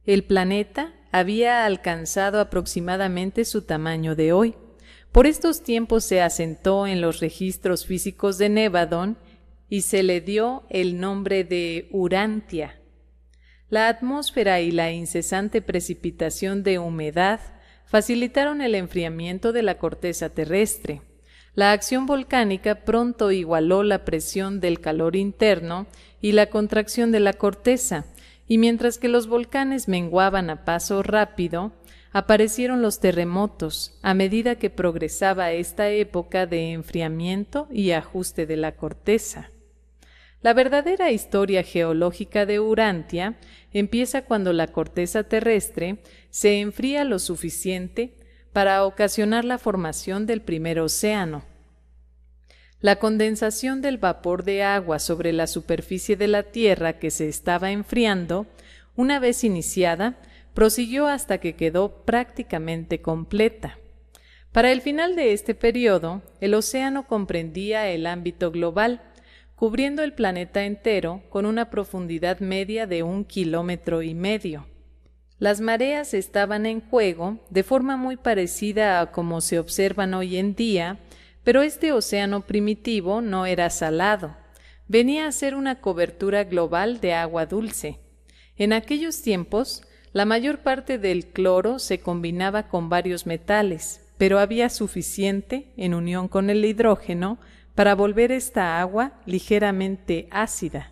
Speaker 1: El planeta había alcanzado aproximadamente su tamaño de hoy. Por estos tiempos se asentó en los registros físicos de Nevadón y se le dio el nombre de Urantia. La atmósfera y la incesante precipitación de humedad facilitaron el enfriamiento de la corteza terrestre. La acción volcánica pronto igualó la presión del calor interno y la contracción de la corteza, y mientras que los volcanes menguaban a paso rápido, aparecieron los terremotos a medida que progresaba esta época de enfriamiento y ajuste de la corteza. La verdadera historia geológica de Urantia empieza cuando la corteza terrestre se enfría lo suficiente para ocasionar la formación del primer océano. La condensación del vapor de agua sobre la superficie de la Tierra que se estaba enfriando, una vez iniciada, prosiguió hasta que quedó prácticamente completa. Para el final de este periodo, el océano comprendía el ámbito global, cubriendo el planeta entero con una profundidad media de un kilómetro y medio. Las mareas estaban en juego de forma muy parecida a como se observan hoy en día, pero este océano primitivo no era salado, venía a ser una cobertura global de agua dulce. En aquellos tiempos, la mayor parte del cloro se combinaba con varios metales, pero había suficiente, en unión con el hidrógeno, para volver esta agua ligeramente ácida.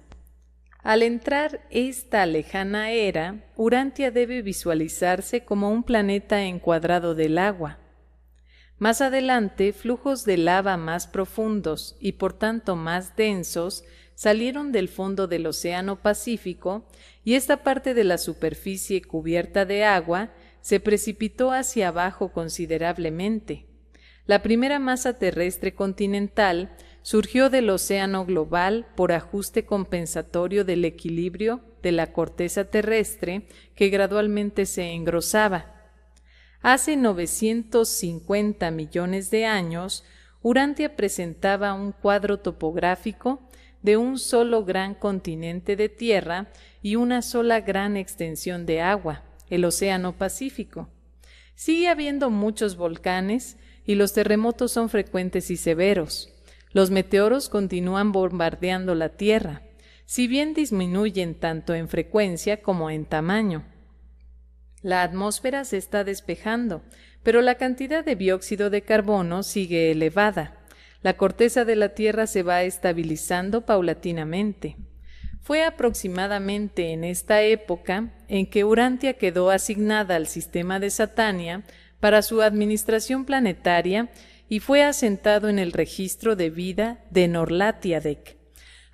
Speaker 1: Al entrar esta lejana era, Urantia debe visualizarse como un planeta encuadrado del agua. Más adelante, flujos de lava más profundos y por tanto más densos salieron del fondo del Océano Pacífico y esta parte de la superficie cubierta de agua se precipitó hacia abajo considerablemente. La primera masa terrestre continental surgió del océano global por ajuste compensatorio del equilibrio de la corteza terrestre que gradualmente se engrosaba. Hace 950 millones de años, Urantia presentaba un cuadro topográfico de un solo gran continente de tierra y una sola gran extensión de agua, el Océano Pacífico. Sigue habiendo muchos volcanes y los terremotos son frecuentes y severos. Los meteoros continúan bombardeando la Tierra, si bien disminuyen tanto en frecuencia como en tamaño. La atmósfera se está despejando, pero la cantidad de dióxido de carbono sigue elevada. La corteza de la Tierra se va estabilizando paulatinamente. Fue aproximadamente en esta época en que Urantia quedó asignada al sistema de Satania para su administración planetaria y fue asentado en el registro de vida de Norlatiadec.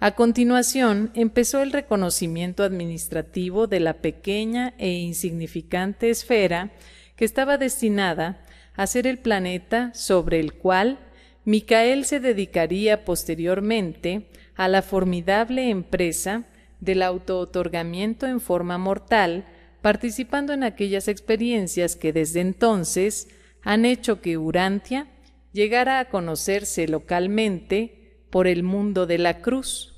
Speaker 1: A continuación empezó el reconocimiento administrativo de la pequeña e insignificante esfera que estaba destinada a ser el planeta sobre el cual Micael se dedicaría posteriormente a la formidable empresa del autootorgamiento en forma mortal, participando en aquellas experiencias que desde entonces han hecho que Urantia llegara a conocerse localmente por el mundo de la cruz.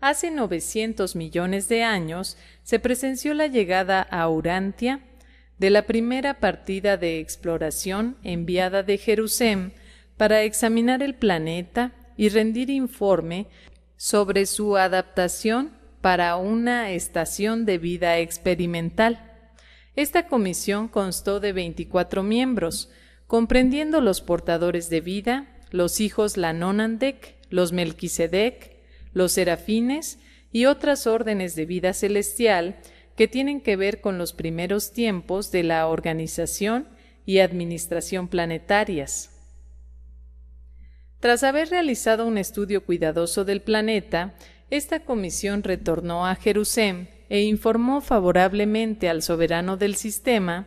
Speaker 1: Hace 900 millones de años se presenció la llegada a Urantia de la primera partida de exploración enviada de Jerusalén para examinar el planeta y rendir informe sobre su adaptación para una estación de vida experimental. Esta comisión constó de 24 miembros, comprendiendo los portadores de vida, los hijos Lanonandek, los Melquisedec, los serafines y otras órdenes de vida celestial que tienen que ver con los primeros tiempos de la organización y administración planetarias. Tras haber realizado un estudio cuidadoso del planeta, esta comisión retornó a Jerusalén e informó favorablemente al soberano del sistema,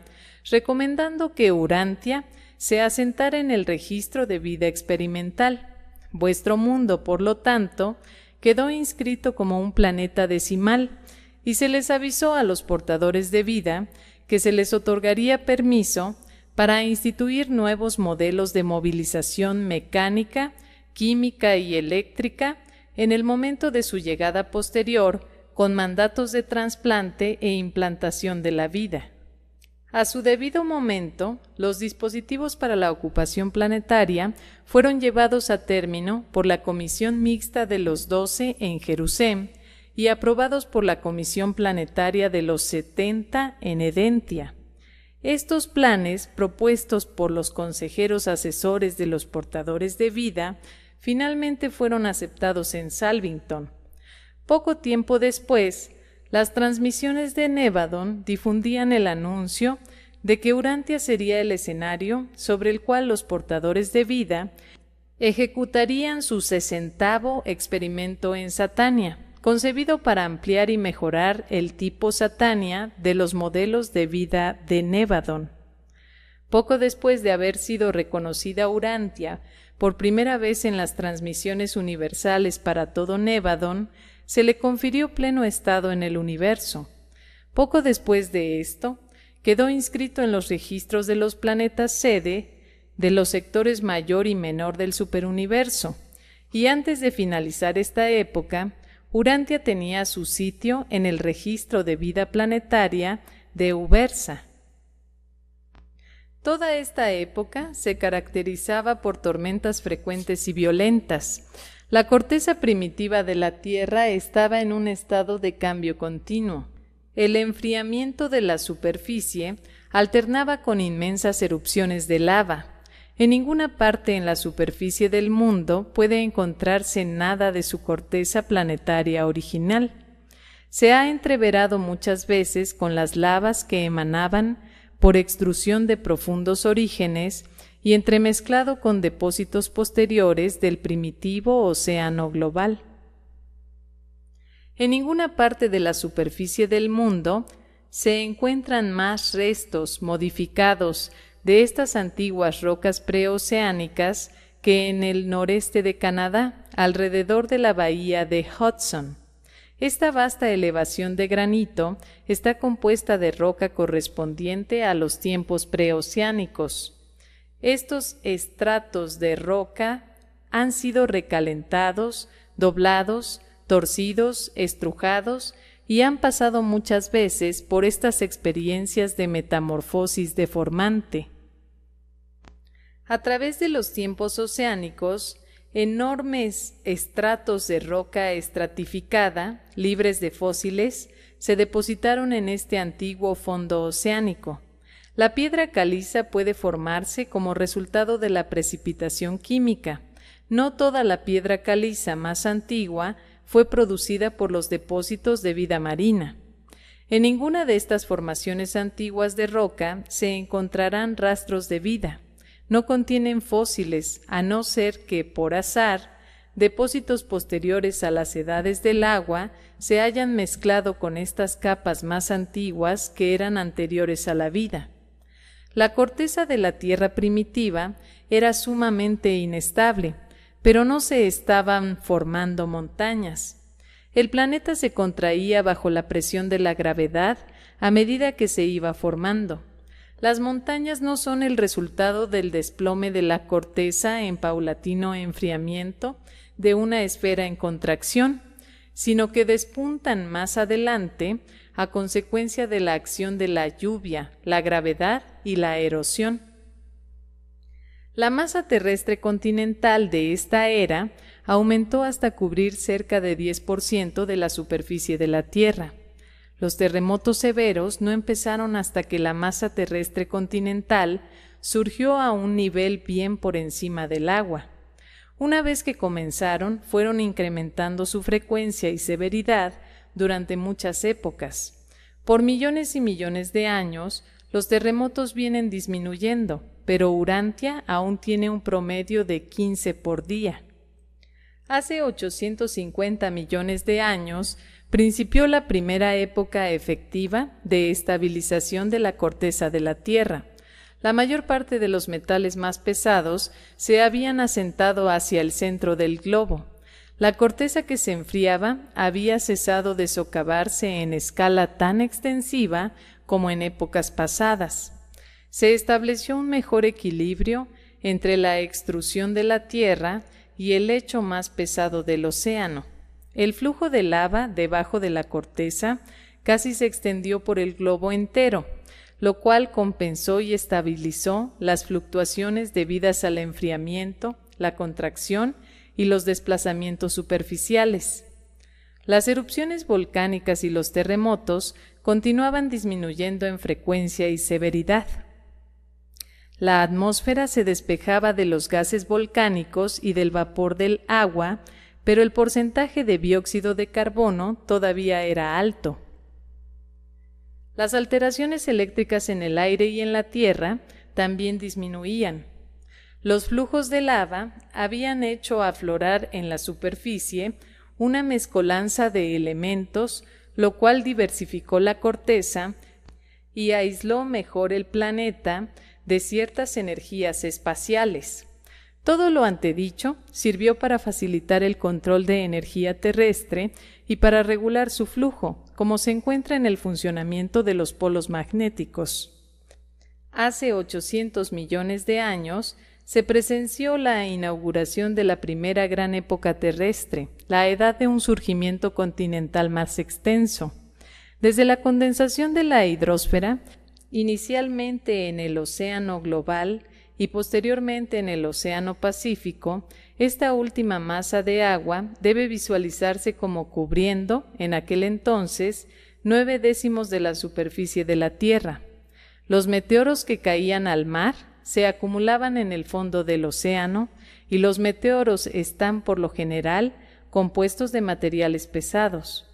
Speaker 1: recomendando que Urantia se asentara en el registro de vida experimental. Vuestro mundo, por lo tanto, quedó inscrito como un planeta decimal, y se les avisó a los portadores de vida que se les otorgaría permiso para instituir nuevos modelos de movilización mecánica, química y eléctrica en el momento de su llegada posterior con mandatos de trasplante e implantación de la vida. A su debido momento, los dispositivos para la ocupación planetaria fueron llevados a término por la Comisión Mixta de los Doce en Jerusalén y aprobados por la Comisión Planetaria de los Setenta en Edentia. Estos planes, propuestos por los consejeros asesores de los portadores de vida, finalmente fueron aceptados en Salvington. Poco tiempo después, las transmisiones de Nevadon difundían el anuncio de que Urantia sería el escenario sobre el cual los portadores de vida ejecutarían su sesentavo experimento en Satania concebido para ampliar y mejorar el tipo Satania de los modelos de vida de Nevadon. Poco después de haber sido reconocida Urantia por primera vez en las transmisiones universales para todo Nevadon, se le confirió pleno estado en el universo. Poco después de esto, quedó inscrito en los registros de los planetas sede de los sectores mayor y menor del superuniverso, y antes de finalizar esta época, Urantia tenía su sitio en el registro de vida planetaria de Ubersa. Toda esta época se caracterizaba por tormentas frecuentes y violentas. La corteza primitiva de la Tierra estaba en un estado de cambio continuo. El enfriamiento de la superficie alternaba con inmensas erupciones de lava, en ninguna parte en la superficie del mundo puede encontrarse nada de su corteza planetaria original. Se ha entreverado muchas veces con las lavas que emanaban por extrusión de profundos orígenes y entremezclado con depósitos posteriores del primitivo océano global. En ninguna parte de la superficie del mundo se encuentran más restos modificados de estas antiguas rocas preoceánicas que en el noreste de Canadá, alrededor de la bahía de Hudson. Esta vasta elevación de granito está compuesta de roca correspondiente a los tiempos preoceánicos. Estos estratos de roca han sido recalentados, doblados, torcidos, estrujados y han pasado muchas veces por estas experiencias de metamorfosis deformante. A través de los tiempos oceánicos, enormes estratos de roca estratificada, libres de fósiles, se depositaron en este antiguo fondo oceánico. La piedra caliza puede formarse como resultado de la precipitación química. No toda la piedra caliza más antigua fue producida por los depósitos de vida marina. En ninguna de estas formaciones antiguas de roca se encontrarán rastros de vida no contienen fósiles, a no ser que, por azar, depósitos posteriores a las edades del agua se hayan mezclado con estas capas más antiguas que eran anteriores a la vida. La corteza de la Tierra primitiva era sumamente inestable, pero no se estaban formando montañas. El planeta se contraía bajo la presión de la gravedad a medida que se iba formando. Las montañas no son el resultado del desplome de la corteza en paulatino enfriamiento de una esfera en contracción, sino que despuntan más adelante a consecuencia de la acción de la lluvia, la gravedad y la erosión. La masa terrestre continental de esta era aumentó hasta cubrir cerca de 10% de la superficie de la Tierra. Los terremotos severos no empezaron hasta que la masa terrestre continental surgió a un nivel bien por encima del agua. Una vez que comenzaron, fueron incrementando su frecuencia y severidad durante muchas épocas. Por millones y millones de años, los terremotos vienen disminuyendo, pero Urantia aún tiene un promedio de 15 por día. Hace 850 millones de años, principió la primera época efectiva de estabilización de la corteza de la Tierra. La mayor parte de los metales más pesados se habían asentado hacia el centro del globo. La corteza que se enfriaba había cesado de socavarse en escala tan extensiva como en épocas pasadas. Se estableció un mejor equilibrio entre la extrusión de la Tierra y el lecho más pesado del océano. El flujo de lava debajo de la corteza casi se extendió por el globo entero, lo cual compensó y estabilizó las fluctuaciones debidas al enfriamiento, la contracción y los desplazamientos superficiales. Las erupciones volcánicas y los terremotos continuaban disminuyendo en frecuencia y severidad. La atmósfera se despejaba de los gases volcánicos y del vapor del agua, pero el porcentaje de dióxido de carbono todavía era alto. Las alteraciones eléctricas en el aire y en la tierra también disminuían. Los flujos de lava habían hecho aflorar en la superficie una mezcolanza de elementos, lo cual diversificó la corteza y aisló mejor el planeta de ciertas energías espaciales. Todo lo antedicho sirvió para facilitar el control de energía terrestre y para regular su flujo, como se encuentra en el funcionamiento de los polos magnéticos. Hace 800 millones de años se presenció la inauguración de la primera gran época terrestre, la edad de un surgimiento continental más extenso. Desde la condensación de la hidrósfera, inicialmente en el océano global, y posteriormente en el Océano Pacífico, esta última masa de agua debe visualizarse como cubriendo, en aquel entonces, nueve décimos de la superficie de la Tierra. Los meteoros que caían al mar se acumulaban en el fondo del océano y los meteoros están por lo general compuestos de materiales pesados.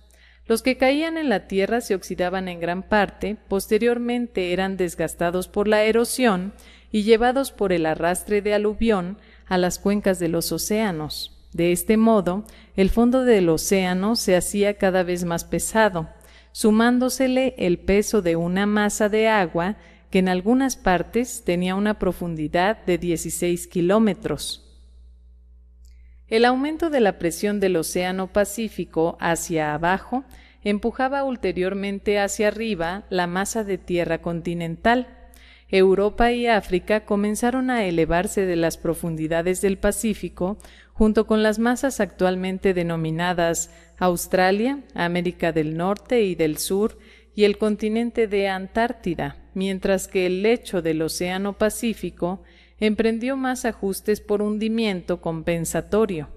Speaker 1: Los que caían en la Tierra se oxidaban en gran parte, posteriormente eran desgastados por la erosión y llevados por el arrastre de aluvión a las cuencas de los océanos. De este modo, el fondo del océano se hacía cada vez más pesado, sumándosele el peso de una masa de agua que en algunas partes tenía una profundidad de 16 kilómetros. El aumento de la presión del Océano Pacífico hacia abajo empujaba ulteriormente hacia arriba la masa de tierra continental, Europa y África comenzaron a elevarse de las profundidades del Pacífico junto con las masas actualmente denominadas Australia, América del Norte y del Sur y el continente de Antártida, mientras que el lecho del Océano Pacífico emprendió más ajustes por hundimiento compensatorio.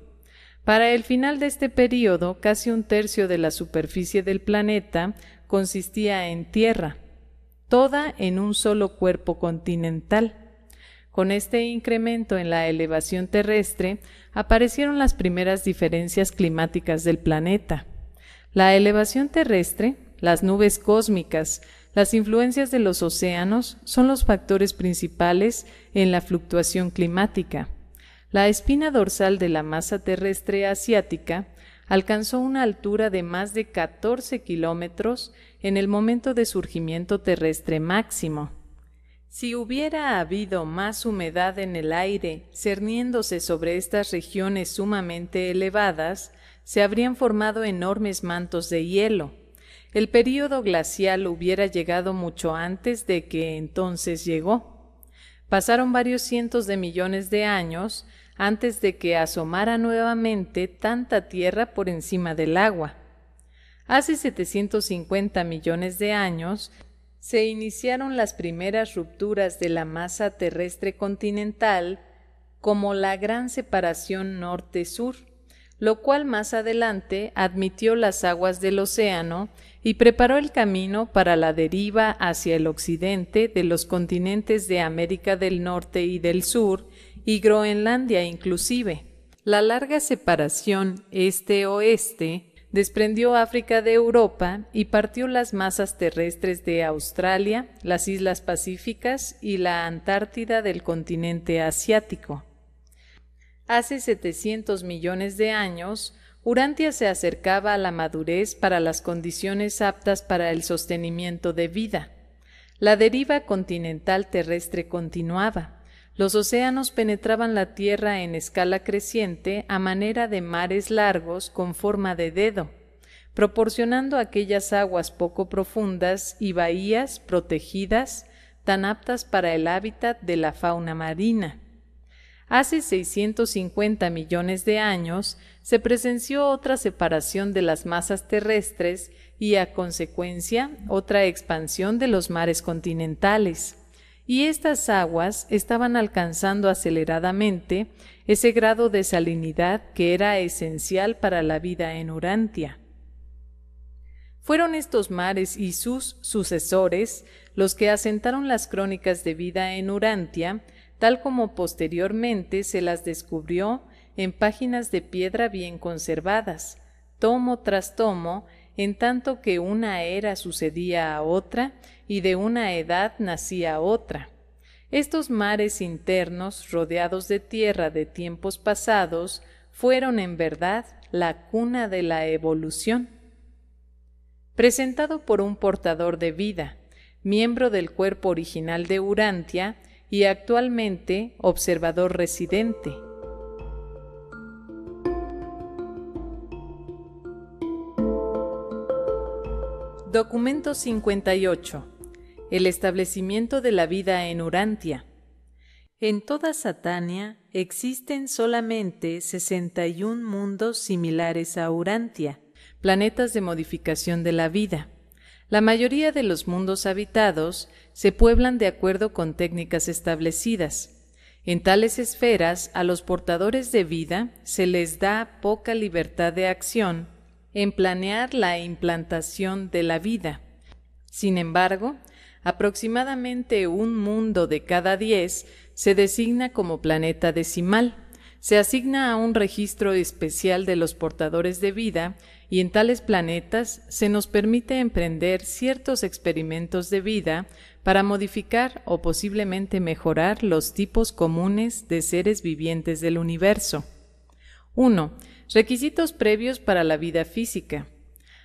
Speaker 1: Para el final de este período, casi un tercio de la superficie del planeta consistía en tierra, toda en un solo cuerpo continental. Con este incremento en la elevación terrestre, aparecieron las primeras diferencias climáticas del planeta. La elevación terrestre, las nubes cósmicas, las influencias de los océanos son los factores principales en la fluctuación climática. La espina dorsal de la masa terrestre asiática alcanzó una altura de más de 14 kilómetros en el momento de surgimiento terrestre máximo. Si hubiera habido más humedad en el aire cerniéndose sobre estas regiones sumamente elevadas, se habrían formado enormes mantos de hielo. El período glacial hubiera llegado mucho antes de que entonces llegó. Pasaron varios cientos de millones de años antes de que asomara nuevamente tanta tierra por encima del agua. Hace 750 millones de años se iniciaron las primeras rupturas de la masa terrestre continental como la gran separación norte-sur, lo cual más adelante admitió las aguas del océano y preparó el camino para la deriva hacia el occidente de los continentes de América del Norte y del Sur, y Groenlandia inclusive. La larga separación este-oeste desprendió África de Europa y partió las masas terrestres de Australia, las islas pacíficas y la Antártida del continente asiático. Hace 700 millones de años, Urantia se acercaba a la madurez para las condiciones aptas para el sostenimiento de vida. La deriva continental terrestre continuaba, los océanos penetraban la tierra en escala creciente a manera de mares largos con forma de dedo, proporcionando aquellas aguas poco profundas y bahías protegidas tan aptas para el hábitat de la fauna marina. Hace 650 millones de años se presenció otra separación de las masas terrestres y a consecuencia otra expansión de los mares continentales y estas aguas estaban alcanzando aceleradamente ese grado de salinidad que era esencial para la vida en Urantia. Fueron estos mares y sus sucesores los que asentaron las crónicas de vida en Urantia, tal como posteriormente se las descubrió en páginas de piedra bien conservadas, tomo tras tomo, en tanto que una era sucedía a otra y de una edad nacía otra. Estos mares internos, rodeados de tierra de tiempos pasados, fueron en verdad la cuna de la evolución. Presentado por un portador de vida, miembro del cuerpo original de Urantia y actualmente observador residente, Documento 58. El establecimiento de la vida en Urantia. En toda Satania existen solamente 61 mundos similares a Urantia, planetas de modificación de la vida. La mayoría de los mundos habitados se pueblan de acuerdo con técnicas establecidas. En tales esferas a los portadores de vida se les da poca libertad de acción en planear la implantación de la vida. Sin embargo, aproximadamente un mundo de cada diez se designa como planeta decimal. Se asigna a un registro especial de los portadores de vida y en tales planetas se nos permite emprender ciertos experimentos de vida para modificar o posiblemente mejorar los tipos comunes de seres vivientes del universo. 1. Requisitos previos para la vida física.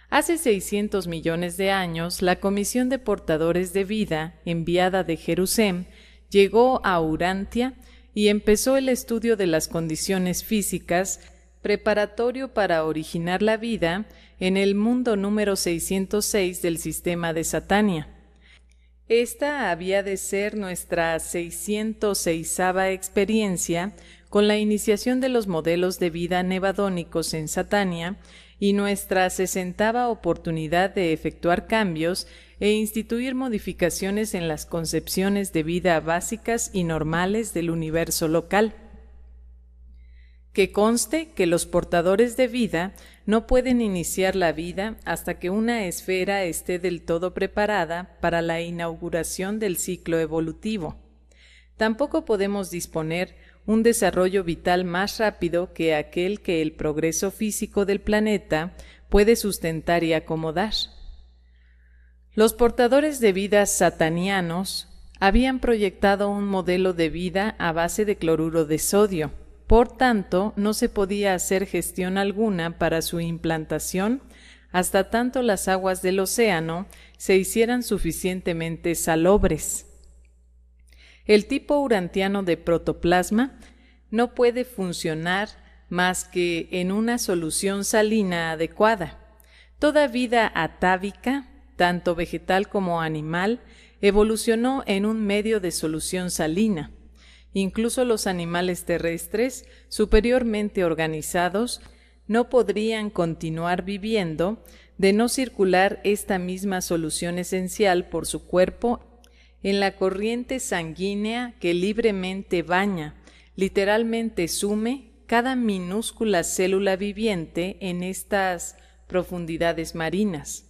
Speaker 1: Hace 600 millones de años, la Comisión de Portadores de Vida, enviada de Jerusalén, llegó a Urantia y empezó el estudio de las condiciones físicas preparatorio para originar la vida en el mundo número 606 del sistema de Satania. Esta había de ser nuestra 606 experiencia con la iniciación de los modelos de vida nevadónicos en Satania y nuestra sesentava oportunidad de efectuar cambios e instituir modificaciones en las concepciones de vida básicas y normales del universo local. Que conste que los portadores de vida no pueden iniciar la vida hasta que una esfera esté del todo preparada para la inauguración del ciclo evolutivo. Tampoco podemos disponer un desarrollo vital más rápido que aquel que el progreso físico del planeta puede sustentar y acomodar. Los portadores de vida satanianos habían proyectado un modelo de vida a base de cloruro de sodio, por tanto no se podía hacer gestión alguna para su implantación hasta tanto las aguas del océano se hicieran suficientemente salobres. El tipo urantiano de protoplasma no puede funcionar más que en una solución salina adecuada. Toda vida atávica, tanto vegetal como animal, evolucionó en un medio de solución salina. Incluso los animales terrestres, superiormente organizados, no podrían continuar viviendo de no circular esta misma solución esencial por su cuerpo en la corriente sanguínea que libremente baña, literalmente sume cada minúscula célula viviente en estas profundidades marinas.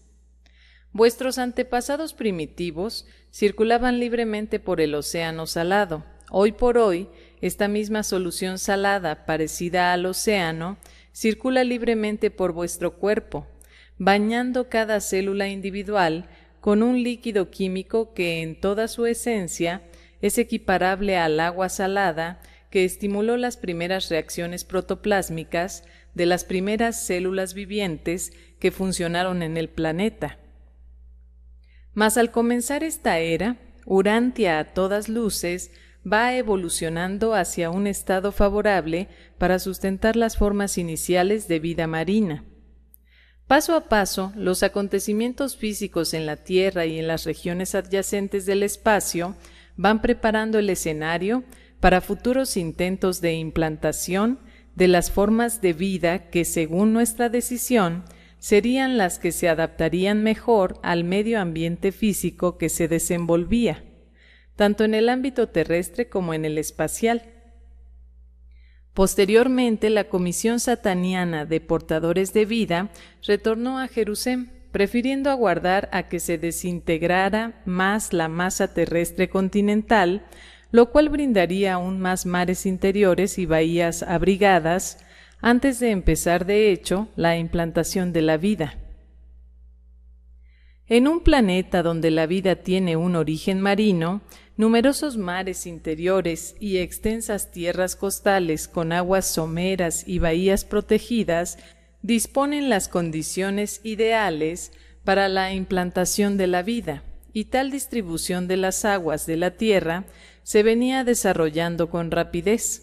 Speaker 1: Vuestros antepasados primitivos circulaban libremente por el océano salado. Hoy por hoy, esta misma solución salada, parecida al océano, circula libremente por vuestro cuerpo, bañando cada célula individual con un líquido químico que en toda su esencia es equiparable al agua salada que estimuló las primeras reacciones protoplásmicas de las primeras células vivientes que funcionaron en el planeta. Mas al comenzar esta era, Urantia a todas luces va evolucionando hacia un estado favorable para sustentar las formas iniciales de vida marina. Paso a paso, los acontecimientos físicos en la Tierra y en las regiones adyacentes del espacio van preparando el escenario para futuros intentos de implantación de las formas de vida que, según nuestra decisión, serían las que se adaptarían mejor al medio ambiente físico que se desenvolvía, tanto en el ámbito terrestre como en el espacial. Posteriormente, la Comisión Sataniana de Portadores de Vida retornó a Jerusalén, prefiriendo aguardar a que se desintegrara más la masa terrestre continental, lo cual brindaría aún más mares interiores y bahías abrigadas, antes de empezar, de hecho, la implantación de la vida. En un planeta donde la vida tiene un origen marino, Numerosos mares interiores y extensas tierras costales con aguas someras y bahías protegidas disponen las condiciones ideales para la implantación de la vida, y tal distribución de las aguas de la tierra se venía desarrollando con rapidez.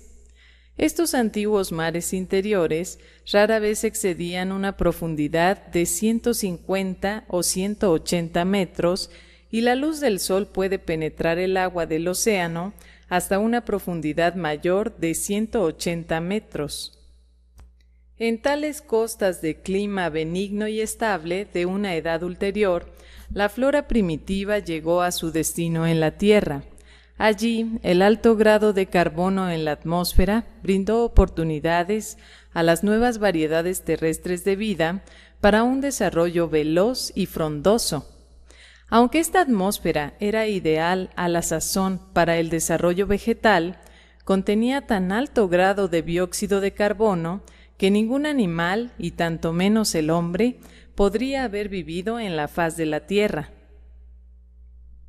Speaker 1: Estos antiguos mares interiores rara vez excedían una profundidad de 150 o 180 metros y la luz del sol puede penetrar el agua del océano hasta una profundidad mayor de 180 metros. En tales costas de clima benigno y estable de una edad ulterior, la flora primitiva llegó a su destino en la Tierra. Allí, el alto grado de carbono en la atmósfera brindó oportunidades a las nuevas variedades terrestres de vida para un desarrollo veloz y frondoso. Aunque esta atmósfera era ideal a la sazón para el desarrollo vegetal, contenía tan alto grado de dióxido de carbono que ningún animal, y tanto menos el hombre, podría haber vivido en la faz de la Tierra.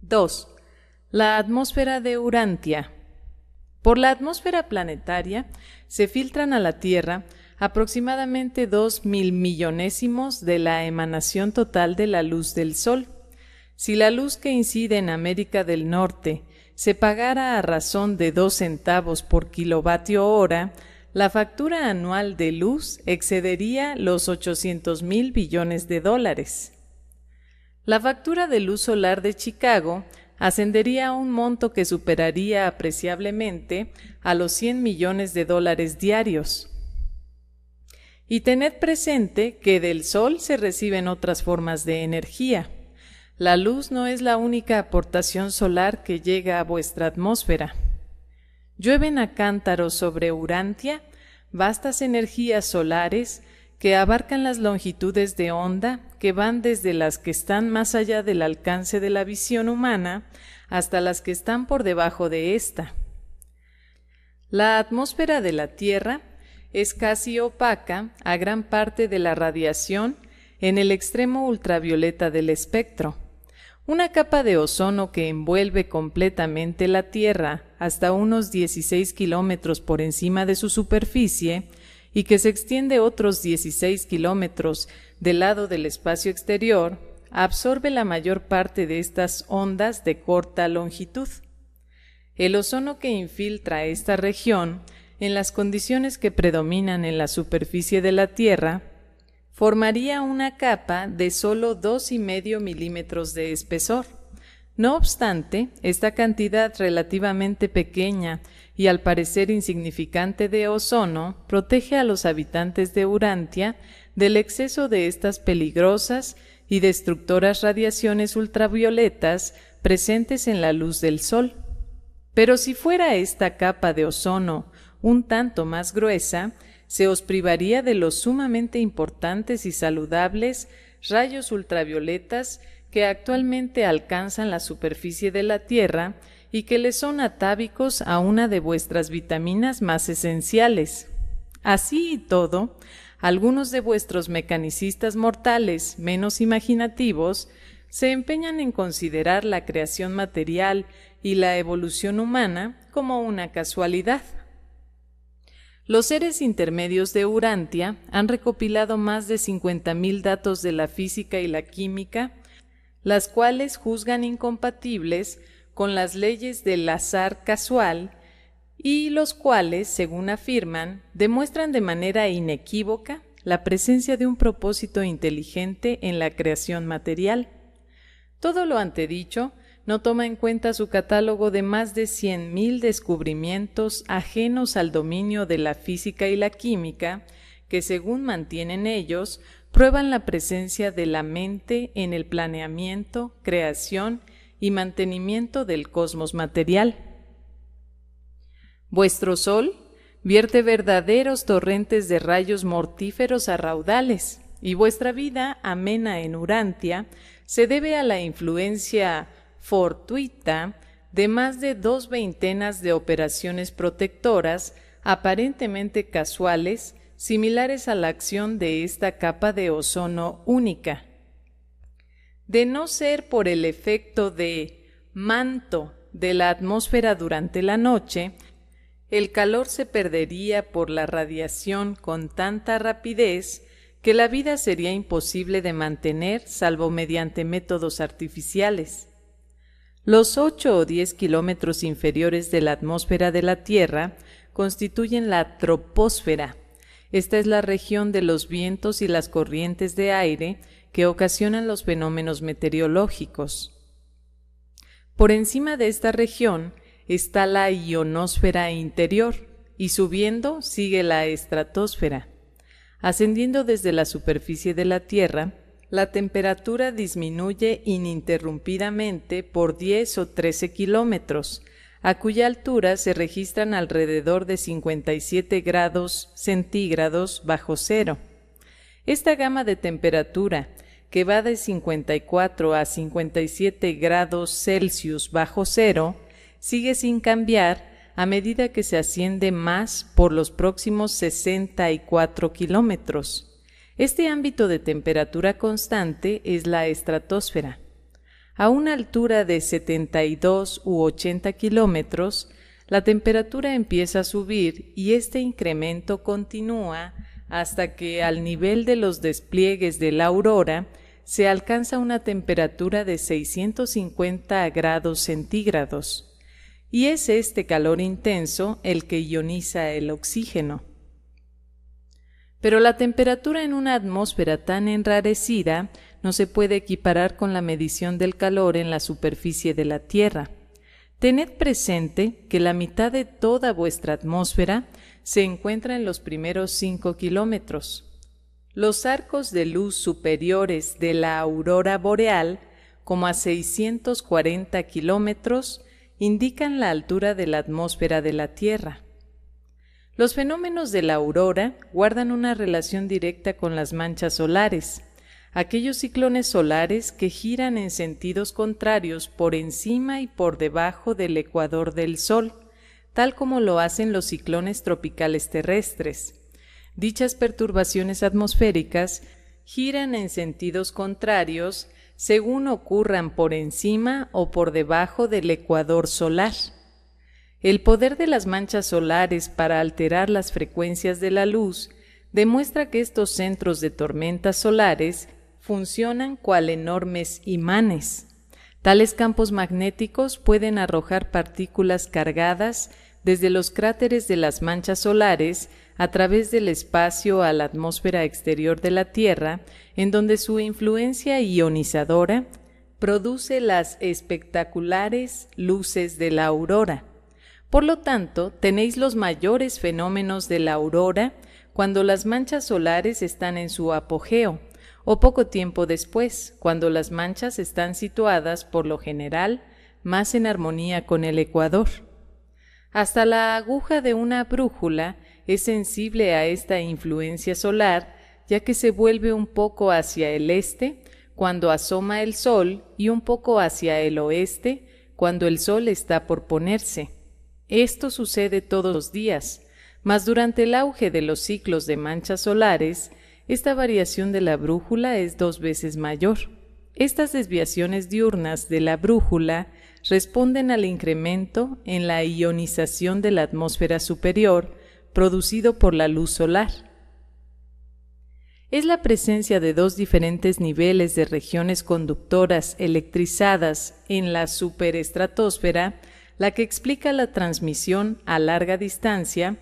Speaker 1: 2. La atmósfera de Urantia. Por la atmósfera planetaria se filtran a la Tierra aproximadamente dos mil millonésimos de la emanación total de la luz del Sol. Si la luz que incide en América del Norte se pagara a razón de 2 centavos por kilovatio hora, la factura anual de luz excedería los 800 mil billones de dólares. La factura de luz solar de Chicago ascendería a un monto que superaría apreciablemente a los 100 millones de dólares diarios. Y tened presente que del Sol se reciben otras formas de energía. La luz no es la única aportación solar que llega a vuestra atmósfera. Llueven a cántaros sobre Urantia vastas energías solares que abarcan las longitudes de onda que van desde las que están más allá del alcance de la visión humana hasta las que están por debajo de ésta. La atmósfera de la Tierra es casi opaca a gran parte de la radiación en el extremo ultravioleta del espectro una capa de ozono que envuelve completamente la Tierra hasta unos 16 kilómetros por encima de su superficie y que se extiende otros 16 kilómetros del lado del espacio exterior, absorbe la mayor parte de estas ondas de corta longitud. El ozono que infiltra esta región, en las condiciones que predominan en la superficie de la Tierra, formaría una capa de solo 2,5 milímetros de espesor. No obstante, esta cantidad relativamente pequeña y al parecer insignificante de ozono protege a los habitantes de Urantia del exceso de estas peligrosas y destructoras radiaciones ultravioletas presentes en la luz del Sol. Pero si fuera esta capa de ozono un tanto más gruesa, se os privaría de los sumamente importantes y saludables rayos ultravioletas que actualmente alcanzan la superficie de la Tierra y que le son atávicos a una de vuestras vitaminas más esenciales. Así y todo, algunos de vuestros mecanicistas mortales menos imaginativos se empeñan en considerar la creación material y la evolución humana como una casualidad. Los seres intermedios de Urantia han recopilado más de 50.000 datos de la física y la química, las cuales juzgan incompatibles con las leyes del azar casual y los cuales, según afirman, demuestran de manera inequívoca la presencia de un propósito inteligente en la creación material. Todo lo antedicho no toma en cuenta su catálogo de más de 100.000 descubrimientos ajenos al dominio de la física y la química, que según mantienen ellos, prueban la presencia de la mente en el planeamiento, creación y mantenimiento del cosmos material. Vuestro Sol vierte verdaderos torrentes de rayos mortíferos a raudales, y vuestra vida amena en Urantia se debe a la influencia fortuita de más de dos veintenas de operaciones protectoras aparentemente casuales, similares a la acción de esta capa de ozono única. De no ser por el efecto de manto de la atmósfera durante la noche, el calor se perdería por la radiación con tanta rapidez que la vida sería imposible de mantener salvo mediante métodos artificiales. Los 8 o 10 kilómetros inferiores de la atmósfera de la Tierra constituyen la troposfera. Esta es la región de los vientos y las corrientes de aire que ocasionan los fenómenos meteorológicos. Por encima de esta región está la ionosfera interior y subiendo sigue la estratosfera. Ascendiendo desde la superficie de la Tierra, la temperatura disminuye ininterrumpidamente por 10 o 13 kilómetros, a cuya altura se registran alrededor de 57 grados centígrados bajo cero. Esta gama de temperatura, que va de 54 a 57 grados Celsius bajo cero, sigue sin cambiar a medida que se asciende más por los próximos 64 kilómetros. Este ámbito de temperatura constante es la estratosfera. A una altura de 72 u 80 kilómetros, la temperatura empieza a subir y este incremento continúa hasta que al nivel de los despliegues de la aurora se alcanza una temperatura de 650 grados centígrados. Y es este calor intenso el que ioniza el oxígeno pero la temperatura en una atmósfera tan enrarecida no se puede equiparar con la medición del calor en la superficie de la Tierra. Tened presente que la mitad de toda vuestra atmósfera se encuentra en los primeros cinco kilómetros. Los arcos de luz superiores de la aurora boreal, como a 640 kilómetros, indican la altura de la atmósfera de la Tierra. Los fenómenos de la aurora guardan una relación directa con las manchas solares, aquellos ciclones solares que giran en sentidos contrarios por encima y por debajo del ecuador del Sol, tal como lo hacen los ciclones tropicales terrestres. Dichas perturbaciones atmosféricas giran en sentidos contrarios según ocurran por encima o por debajo del ecuador solar. El poder de las manchas solares para alterar las frecuencias de la luz demuestra que estos centros de tormentas solares funcionan cual enormes imanes. Tales campos magnéticos pueden arrojar partículas cargadas desde los cráteres de las manchas solares a través del espacio a la atmósfera exterior de la Tierra, en donde su influencia ionizadora produce las espectaculares luces de la aurora. Por lo tanto, tenéis los mayores fenómenos de la aurora cuando las manchas solares están en su apogeo, o poco tiempo después, cuando las manchas están situadas, por lo general, más en armonía con el ecuador. Hasta la aguja de una brújula es sensible a esta influencia solar, ya que se vuelve un poco hacia el este cuando asoma el sol y un poco hacia el oeste cuando el sol está por ponerse. Esto sucede todos los días, mas durante el auge de los ciclos de manchas solares, esta variación de la brújula es dos veces mayor. Estas desviaciones diurnas de la brújula responden al incremento en la ionización de la atmósfera superior producido por la luz solar. Es la presencia de dos diferentes niveles de regiones conductoras electrizadas en la superestratosfera la que explica la transmisión a larga distancia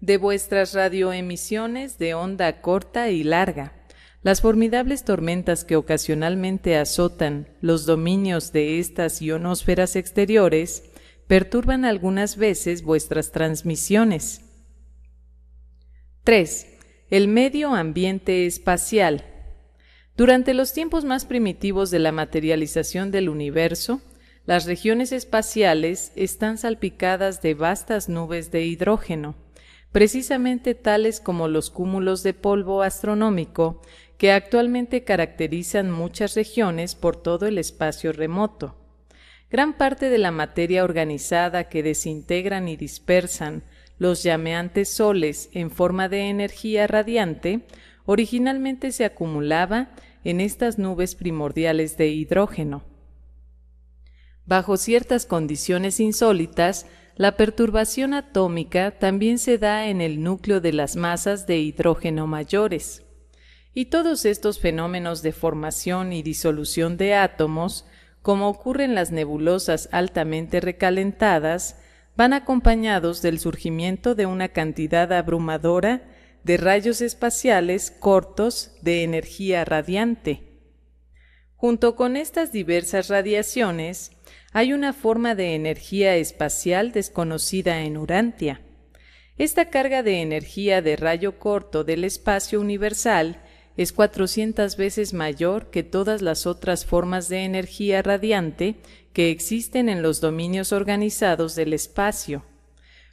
Speaker 1: de vuestras radioemisiones de onda corta y larga. Las formidables tormentas que ocasionalmente azotan los dominios de estas ionosferas exteriores perturban algunas veces vuestras transmisiones. 3. El medio ambiente espacial. Durante los tiempos más primitivos de la materialización del universo, las regiones espaciales están salpicadas de vastas nubes de hidrógeno, precisamente tales como los cúmulos de polvo astronómico que actualmente caracterizan muchas regiones por todo el espacio remoto. Gran parte de la materia organizada que desintegran y dispersan los llameantes soles en forma de energía radiante originalmente se acumulaba en estas nubes primordiales de hidrógeno. Bajo ciertas condiciones insólitas, la perturbación atómica también se da en el núcleo de las masas de hidrógeno mayores. Y todos estos fenómenos de formación y disolución de átomos, como ocurren las nebulosas altamente recalentadas, van acompañados del surgimiento de una cantidad abrumadora de rayos espaciales cortos de energía radiante. Junto con estas diversas radiaciones, hay una forma de energía espacial desconocida en Urantia. Esta carga de energía de rayo corto del espacio universal es 400 veces mayor que todas las otras formas de energía radiante que existen en los dominios organizados del espacio.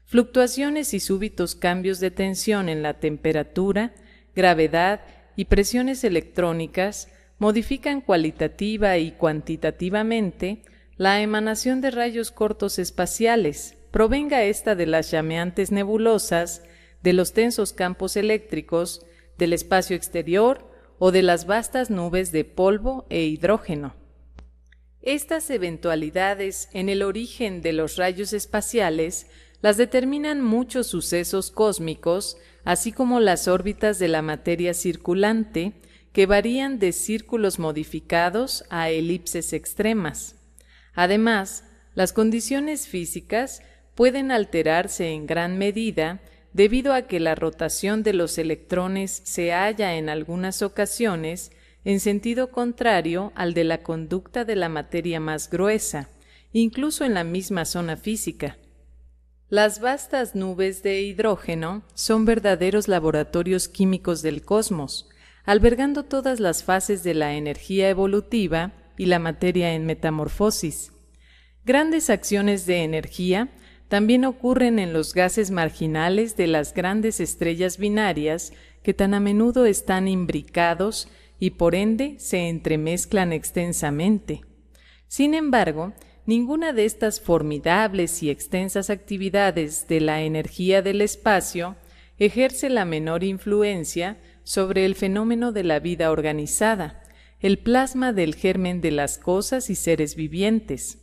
Speaker 1: Fluctuaciones y súbitos cambios de tensión en la temperatura, gravedad y presiones electrónicas modifican cualitativa y cuantitativamente la emanación de rayos cortos espaciales, provenga esta de las llameantes nebulosas, de los tensos campos eléctricos, del espacio exterior o de las vastas nubes de polvo e hidrógeno. Estas eventualidades en el origen de los rayos espaciales las determinan muchos sucesos cósmicos, así como las órbitas de la materia circulante, que varían de círculos modificados a elipses extremas. Además, las condiciones físicas pueden alterarse en gran medida debido a que la rotación de los electrones se halla en algunas ocasiones en sentido contrario al de la conducta de la materia más gruesa, incluso en la misma zona física. Las vastas nubes de hidrógeno son verdaderos laboratorios químicos del cosmos, albergando todas las fases de la energía evolutiva y la materia en metamorfosis. Grandes acciones de energía también ocurren en los gases marginales de las grandes estrellas binarias que tan a menudo están imbricados y por ende se entremezclan extensamente. Sin embargo, ninguna de estas formidables y extensas actividades de la energía del espacio ejerce la menor influencia sobre el fenómeno de la vida organizada el plasma del germen de las cosas y seres vivientes.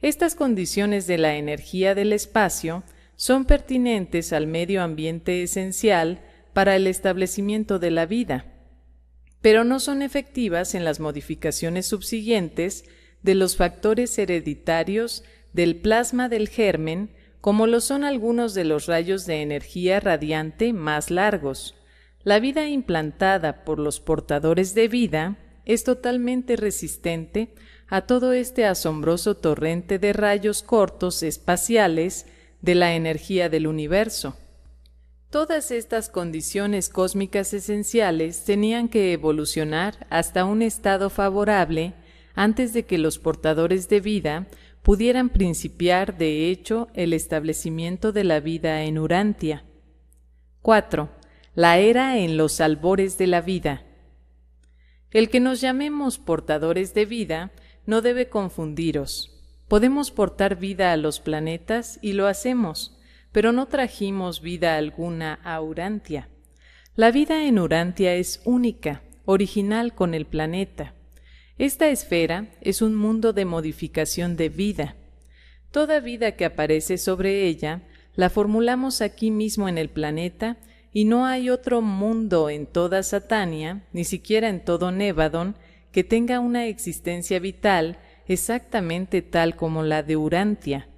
Speaker 1: Estas condiciones de la energía del espacio son pertinentes al medio ambiente esencial para el establecimiento de la vida, pero no son efectivas en las modificaciones subsiguientes de los factores hereditarios del plasma del germen, como lo son algunos de los rayos de energía radiante más largos. La vida implantada por los portadores de vida es totalmente resistente a todo este asombroso torrente de rayos cortos espaciales de la energía del universo. Todas estas condiciones cósmicas esenciales tenían que evolucionar hasta un estado favorable antes de que los portadores de vida pudieran principiar, de hecho, el establecimiento de la vida en Urantia. 4. La era en los albores de la vida. El que nos llamemos portadores de vida no debe confundiros. Podemos portar vida a los planetas y lo hacemos, pero no trajimos vida alguna a Urantia. La vida en Urantia es única, original con el planeta. Esta esfera es un mundo de modificación de vida. Toda vida que aparece sobre ella la formulamos aquí mismo en el planeta y no hay otro mundo en toda Satania, ni siquiera en todo Nevadon, que tenga una existencia vital exactamente tal como la de Urantia.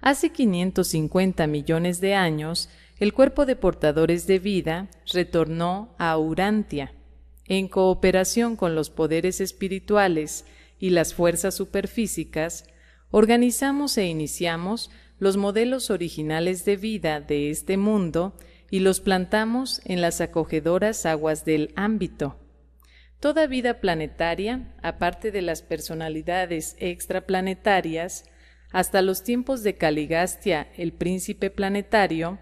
Speaker 1: Hace 550 millones de años, el cuerpo de portadores de vida retornó a Urantia, en cooperación con los poderes espirituales y las fuerzas superfísicas, organizamos e iniciamos los modelos originales de vida de este mundo y los plantamos en las acogedoras aguas del ámbito. Toda vida planetaria, aparte de las personalidades extraplanetarias, hasta los tiempos de Caligastia, el príncipe planetario,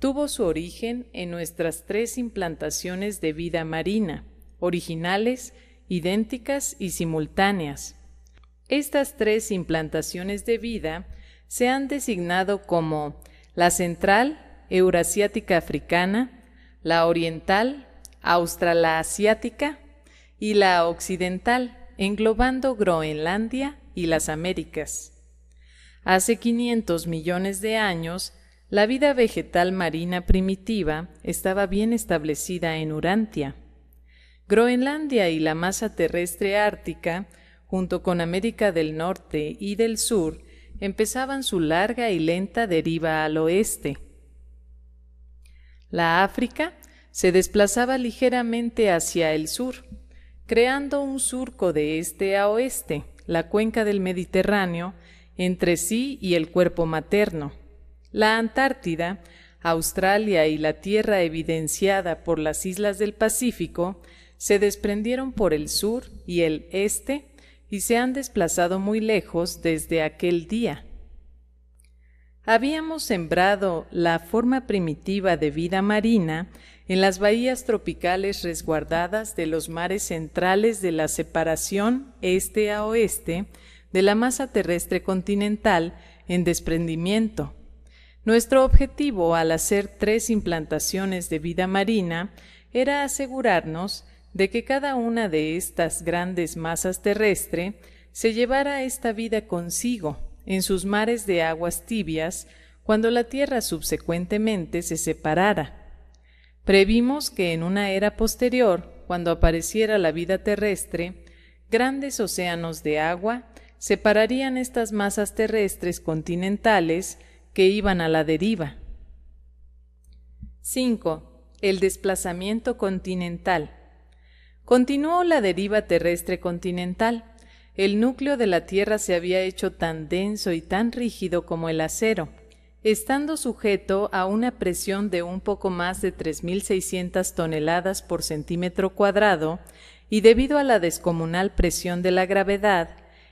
Speaker 1: tuvo su origen en nuestras tres implantaciones de vida marina, originales, idénticas y simultáneas. Estas tres implantaciones de vida se han designado como la Central Eurasiática Africana, la Oriental Australasiática y la Occidental, englobando Groenlandia y las Américas. Hace 500 millones de años, la vida vegetal marina primitiva estaba bien establecida en Urantia. Groenlandia y la masa terrestre ártica, junto con América del Norte y del Sur, empezaban su larga y lenta deriva al oeste. La África se desplazaba ligeramente hacia el sur, creando un surco de este a oeste, la cuenca del Mediterráneo, entre sí y el cuerpo materno. La Antártida, Australia y la tierra evidenciada por las islas del Pacífico se desprendieron por el sur y el este y se han desplazado muy lejos desde aquel día. Habíamos sembrado la forma primitiva de vida marina en las bahías tropicales resguardadas de los mares centrales de la separación este a oeste de la masa terrestre continental en desprendimiento. Nuestro objetivo al hacer tres implantaciones de vida marina era asegurarnos de que cada una de estas grandes masas terrestre se llevara esta vida consigo en sus mares de aguas tibias cuando la Tierra subsecuentemente se separara. Previmos que en una era posterior, cuando apareciera la vida terrestre, grandes océanos de agua separarían estas masas terrestres continentales que iban a la deriva. 5. El desplazamiento continental. Continuó la deriva terrestre continental. El núcleo de la Tierra se había hecho tan denso y tan rígido como el acero, estando sujeto a una presión de un poco más de 3.600 toneladas por centímetro cuadrado, y debido a la descomunal presión de la gravedad,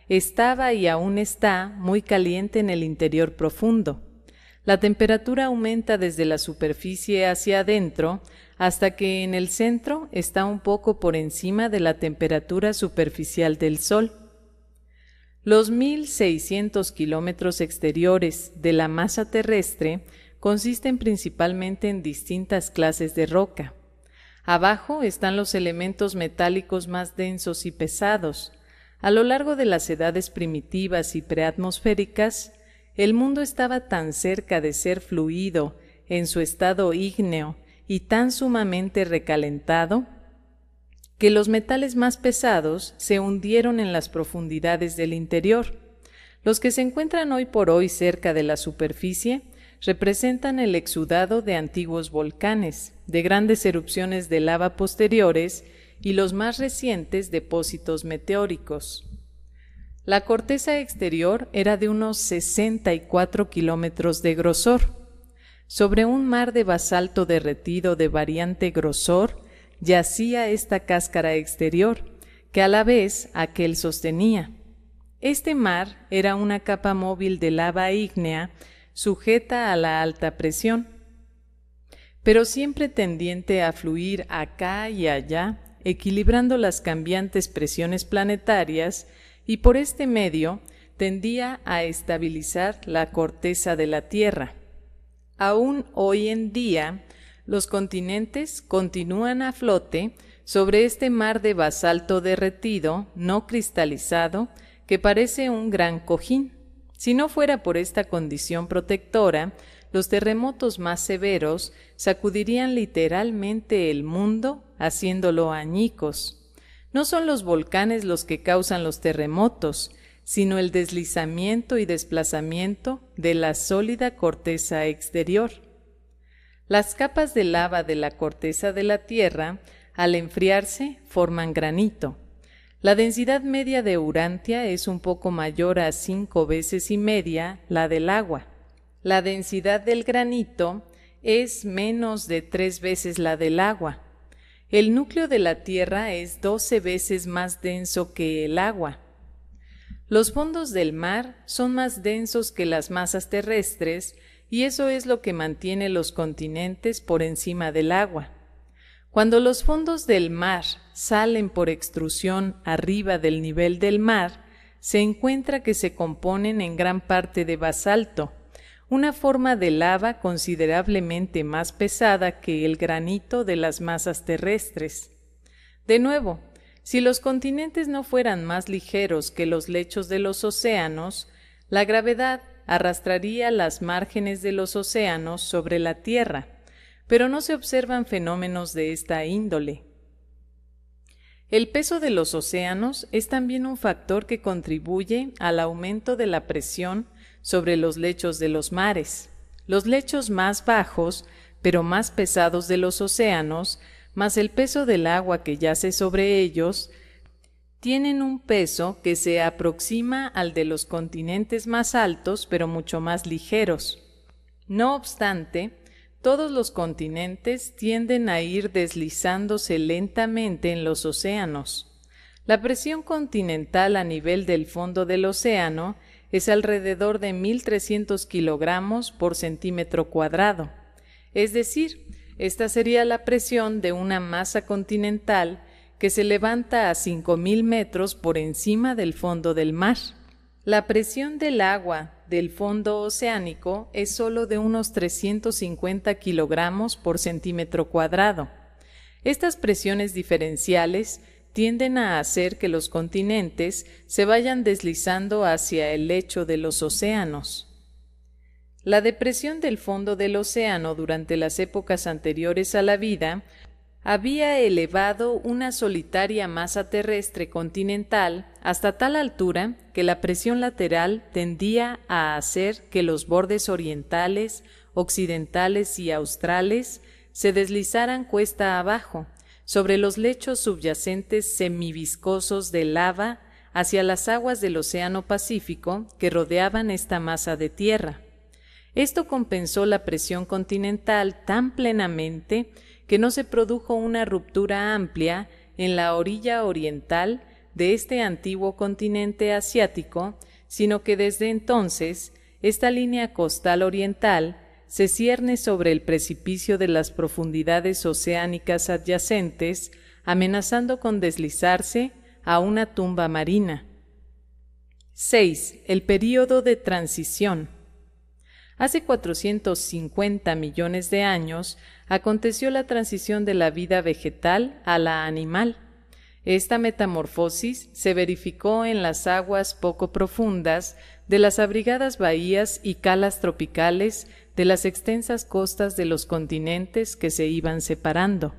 Speaker 1: estaba y aún está muy caliente en el interior profundo. La temperatura aumenta desde la superficie hacia adentro, hasta que en el centro está un poco por encima de la temperatura superficial del Sol. Los 1.600 kilómetros exteriores de la masa terrestre consisten principalmente en distintas clases de roca. Abajo están los elementos metálicos más densos y pesados. A lo largo de las edades primitivas y preatmosféricas, el mundo estaba tan cerca de ser fluido en su estado ígneo y tan sumamente recalentado que los metales más pesados se hundieron en las profundidades del interior. Los que se encuentran hoy por hoy cerca de la superficie representan el exudado de antiguos volcanes, de grandes erupciones de lava posteriores y los más recientes depósitos meteóricos. La corteza exterior era de unos 64 kilómetros de grosor, sobre un mar de basalto derretido de variante grosor yacía esta cáscara exterior, que a la vez aquel sostenía. Este mar era una capa móvil de lava ígnea sujeta a la alta presión, pero siempre tendiente a fluir acá y allá, equilibrando las cambiantes presiones planetarias y por este medio tendía a estabilizar la corteza de la Tierra. Aún hoy en día, los continentes continúan a flote sobre este mar de basalto derretido, no cristalizado, que parece un gran cojín. Si no fuera por esta condición protectora, los terremotos más severos sacudirían literalmente el mundo, haciéndolo añicos. No son los volcanes los que causan los terremotos, sino el deslizamiento y desplazamiento de la sólida corteza exterior. Las capas de lava de la corteza de la Tierra, al enfriarse, forman granito. La densidad media de Urantia es un poco mayor a cinco veces y media la del agua. La densidad del granito es menos de tres veces la del agua. El núcleo de la Tierra es doce veces más denso que el agua. Los fondos del mar son más densos que las masas terrestres y eso es lo que mantiene los continentes por encima del agua. Cuando los fondos del mar salen por extrusión arriba del nivel del mar, se encuentra que se componen en gran parte de basalto, una forma de lava considerablemente más pesada que el granito de las masas terrestres. De nuevo, si los continentes no fueran más ligeros que los lechos de los océanos, la gravedad arrastraría las márgenes de los océanos sobre la Tierra, pero no se observan fenómenos de esta índole. El peso de los océanos es también un factor que contribuye al aumento de la presión sobre los lechos de los mares. Los lechos más bajos, pero más pesados de los océanos, más el peso del agua que yace sobre ellos, tienen un peso que se aproxima al de los continentes más altos, pero mucho más ligeros. No obstante, todos los continentes tienden a ir deslizándose lentamente en los océanos. La presión continental a nivel del fondo del océano es alrededor de 1.300 kilogramos por centímetro cuadrado, es decir, esta sería la presión de una masa continental que se levanta a 5.000 metros por encima del fondo del mar. La presión del agua del fondo oceánico es solo de unos 350 kilogramos por centímetro cuadrado. Estas presiones diferenciales tienden a hacer que los continentes se vayan deslizando hacia el lecho de los océanos. La depresión del fondo del océano durante las épocas anteriores a la vida había elevado una solitaria masa terrestre continental hasta tal altura que la presión lateral tendía a hacer que los bordes orientales, occidentales y australes se deslizaran cuesta abajo, sobre los lechos subyacentes semiviscosos de lava hacia las aguas del Océano Pacífico que rodeaban esta masa de tierra. Esto compensó la presión continental tan plenamente que no se produjo una ruptura amplia en la orilla oriental de este antiguo continente asiático, sino que desde entonces esta línea costal oriental se cierne sobre el precipicio de las profundidades oceánicas adyacentes, amenazando con deslizarse a una tumba marina. 6. El período de transición. Hace 450 millones de años aconteció la transición de la vida vegetal a la animal. Esta metamorfosis se verificó en las aguas poco profundas de las abrigadas bahías y calas tropicales de las extensas costas de los continentes que se iban separando.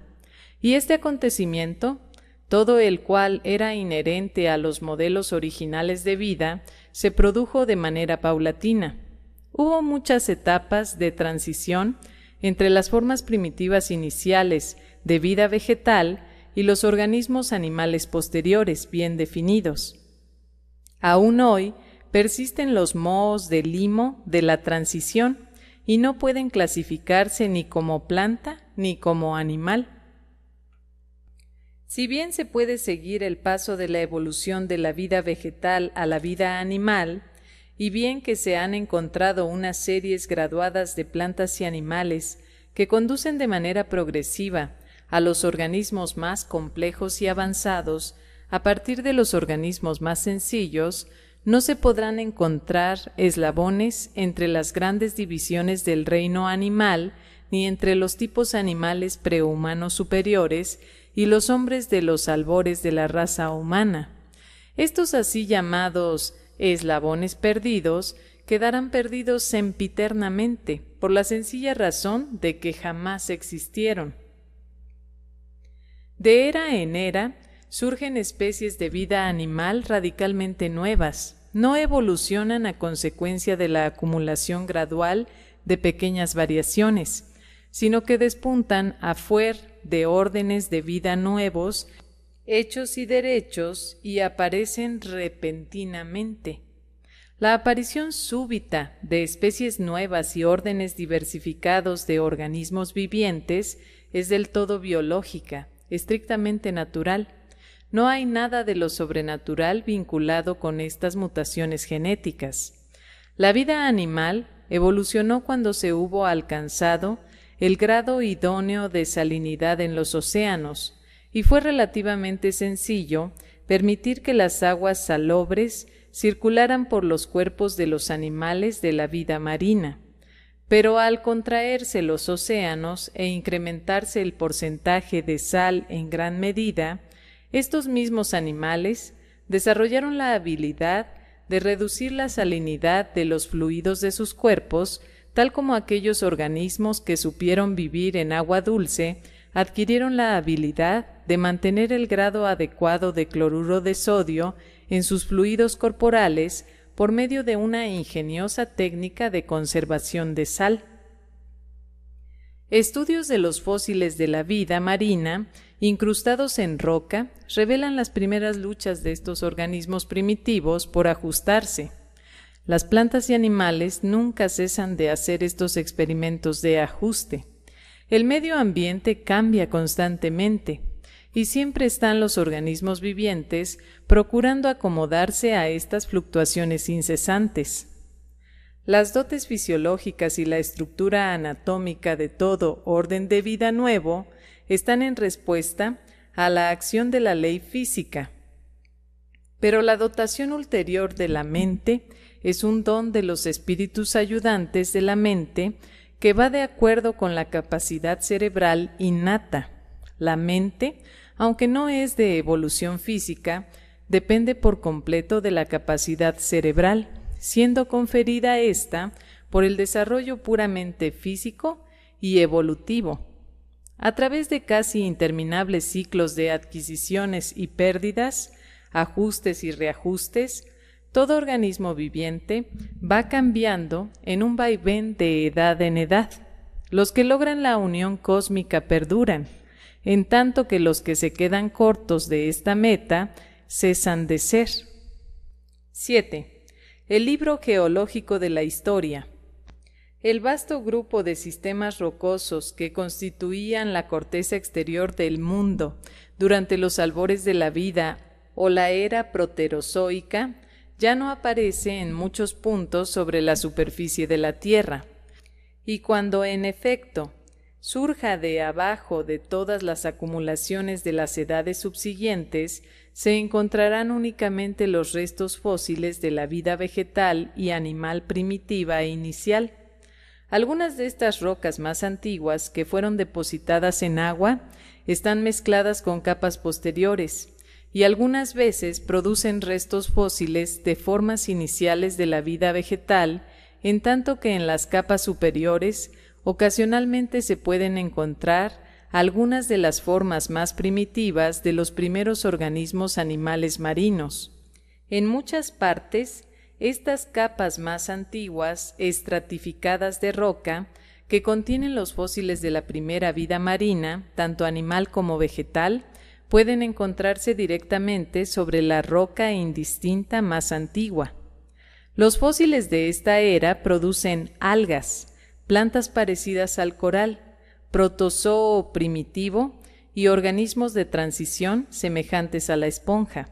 Speaker 1: Y este acontecimiento, todo el cual era inherente a los modelos originales de vida, se produjo de manera paulatina. Hubo muchas etapas de transición entre las formas primitivas iniciales de vida vegetal y los organismos animales posteriores bien definidos. Aún hoy persisten los mohos de limo de la transición y no pueden clasificarse ni como planta ni como animal. Si bien se puede seguir el paso de la evolución de la vida vegetal a la vida animal, y bien que se han encontrado unas series graduadas de plantas y animales que conducen de manera progresiva a los organismos más complejos y avanzados, a partir de los organismos más sencillos, no se podrán encontrar eslabones entre las grandes divisiones del reino animal ni entre los tipos animales prehumanos superiores y los hombres de los albores de la raza humana. Estos así llamados eslabones perdidos, quedarán perdidos sempiternamente, por la sencilla razón de que jamás existieron. De era en era surgen especies de vida animal radicalmente nuevas, no evolucionan a consecuencia de la acumulación gradual de pequeñas variaciones, sino que despuntan a fuer de órdenes de vida nuevos hechos y derechos y aparecen repentinamente. La aparición súbita de especies nuevas y órdenes diversificados de organismos vivientes es del todo biológica, estrictamente natural. No hay nada de lo sobrenatural vinculado con estas mutaciones genéticas. La vida animal evolucionó cuando se hubo alcanzado el grado idóneo de salinidad en los océanos, y fue relativamente sencillo permitir que las aguas salobres circularan por los cuerpos de los animales de la vida marina. Pero al contraerse los océanos e incrementarse el porcentaje de sal en gran medida, estos mismos animales desarrollaron la habilidad de reducir la salinidad de los fluidos de sus cuerpos, tal como aquellos organismos que supieron vivir en agua dulce adquirieron la habilidad de mantener el grado adecuado de cloruro de sodio en sus fluidos corporales por medio de una ingeniosa técnica de conservación de sal. Estudios de los fósiles de la vida marina incrustados en roca revelan las primeras luchas de estos organismos primitivos por ajustarse. Las plantas y animales nunca cesan de hacer estos experimentos de ajuste. El medio ambiente cambia constantemente y siempre están los organismos vivientes procurando acomodarse a estas fluctuaciones incesantes. Las dotes fisiológicas y la estructura anatómica de todo orden de vida nuevo están en respuesta a la acción de la ley física. Pero la dotación ulterior de la mente es un don de los espíritus ayudantes de la mente que va de acuerdo con la capacidad cerebral innata. La mente, aunque no es de evolución física, depende por completo de la capacidad cerebral, siendo conferida ésta por el desarrollo puramente físico y evolutivo. A través de casi interminables ciclos de adquisiciones y pérdidas, ajustes y reajustes, todo organismo viviente va cambiando en un vaivén de edad en edad. Los que logran la unión cósmica perduran, en tanto que los que se quedan cortos de esta meta cesan de ser. 7. El libro geológico de la historia. El vasto grupo de sistemas rocosos que constituían la corteza exterior del mundo durante los albores de la vida o la era proterozoica ya no aparece en muchos puntos sobre la superficie de la Tierra. Y cuando en efecto surja de abajo de todas las acumulaciones de las edades subsiguientes, se encontrarán únicamente los restos fósiles de la vida vegetal y animal primitiva e inicial. Algunas de estas rocas más antiguas que fueron depositadas en agua están mezcladas con capas posteriores, y algunas veces producen restos fósiles de formas iniciales de la vida vegetal, en tanto que en las capas superiores ocasionalmente se pueden encontrar algunas de las formas más primitivas de los primeros organismos animales marinos. En muchas partes, estas capas más antiguas, estratificadas de roca, que contienen los fósiles de la primera vida marina, tanto animal como vegetal, pueden encontrarse directamente sobre la roca indistinta más antigua. Los fósiles de esta era producen algas, plantas parecidas al coral, protozoo primitivo y organismos de transición semejantes a la esponja.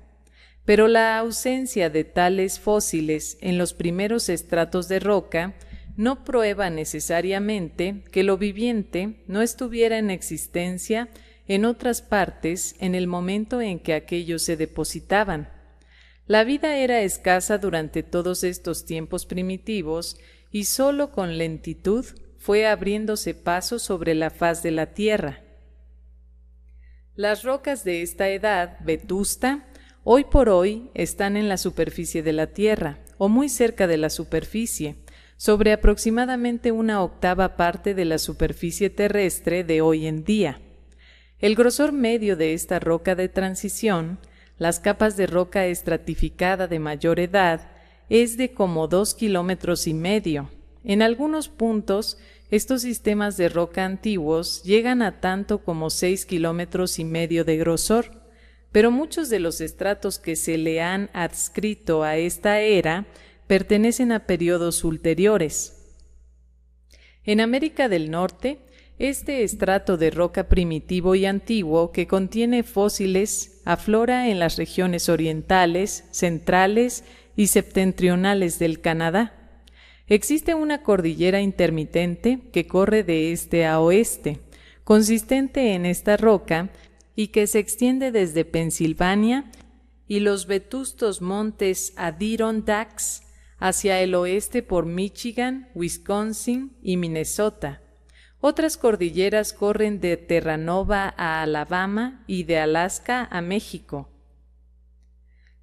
Speaker 1: Pero la ausencia de tales fósiles en los primeros estratos de roca no prueba necesariamente que lo viviente no estuviera en existencia en otras partes en el momento en que aquellos se depositaban. La vida era escasa durante todos estos tiempos primitivos y sólo con lentitud fue abriéndose paso sobre la faz de la tierra. Las rocas de esta edad, vetusta, hoy por hoy están en la superficie de la tierra o muy cerca de la superficie, sobre aproximadamente una octava parte de la superficie terrestre de hoy en día. El grosor medio de esta roca de transición, las capas de roca estratificada de mayor edad, es de como dos kilómetros y medio. En algunos puntos, estos sistemas de roca antiguos llegan a tanto como 6 kilómetros y medio de grosor, pero muchos de los estratos que se le han adscrito a esta era pertenecen a periodos ulteriores. En América del Norte, este estrato de roca primitivo y antiguo que contiene fósiles aflora en las regiones orientales, centrales y septentrionales del Canadá. Existe una cordillera intermitente que corre de este a oeste, consistente en esta roca y que se extiende desde Pensilvania y los vetustos montes Adirondacks hacia el oeste por Michigan, Wisconsin y Minnesota otras cordilleras corren de Terranova a Alabama y de Alaska a México.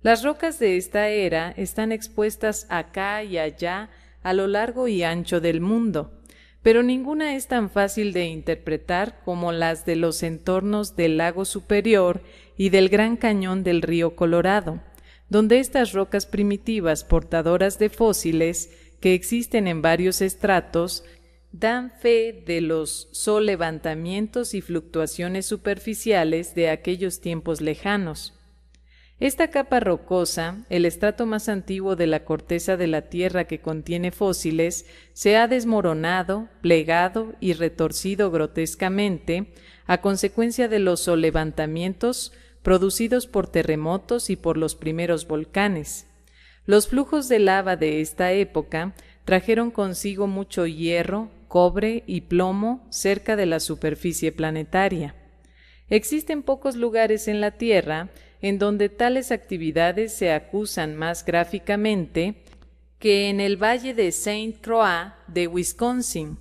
Speaker 1: Las rocas de esta era están expuestas acá y allá a lo largo y ancho del mundo, pero ninguna es tan fácil de interpretar como las de los entornos del lago superior y del gran cañón del río Colorado, donde estas rocas primitivas portadoras de fósiles que existen en varios estratos dan fe de los solevantamientos y fluctuaciones superficiales de aquellos tiempos lejanos. Esta capa rocosa, el estrato más antiguo de la corteza de la Tierra que contiene fósiles, se ha desmoronado, plegado y retorcido grotescamente a consecuencia de los solevantamientos producidos por terremotos y por los primeros volcanes. Los flujos de lava de esta época trajeron consigo mucho hierro, cobre y plomo cerca de la superficie planetaria. Existen pocos lugares en la Tierra en donde tales actividades se acusan más gráficamente que en el valle de Saint Croix de Wisconsin.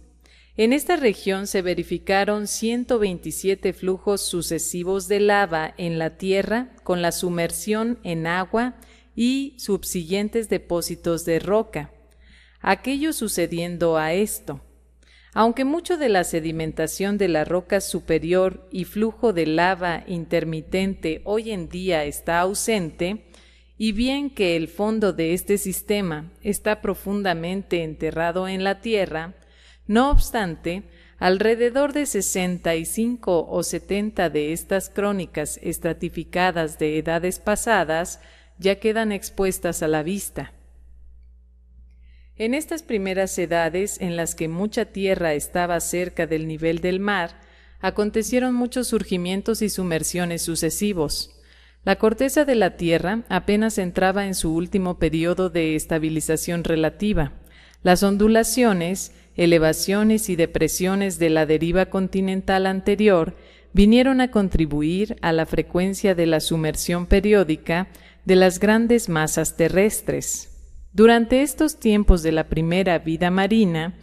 Speaker 1: En esta región se verificaron 127 flujos sucesivos de lava en la Tierra con la sumersión en agua y subsiguientes depósitos de roca. Aquello sucediendo a esto. Aunque mucho de la sedimentación de la roca superior y flujo de lava intermitente hoy en día está ausente, y bien que el fondo de este sistema está profundamente enterrado en la Tierra, no obstante, alrededor de 65 o 70 de estas crónicas estratificadas de edades pasadas ya quedan expuestas a la vista. En estas primeras edades, en las que mucha tierra estaba cerca del nivel del mar, acontecieron muchos surgimientos y sumersiones sucesivos. La corteza de la Tierra apenas entraba en su último periodo de estabilización relativa. Las ondulaciones, elevaciones y depresiones de la deriva continental anterior vinieron a contribuir a la frecuencia de la sumersión periódica de las grandes masas terrestres. Durante estos tiempos de la primera vida marina,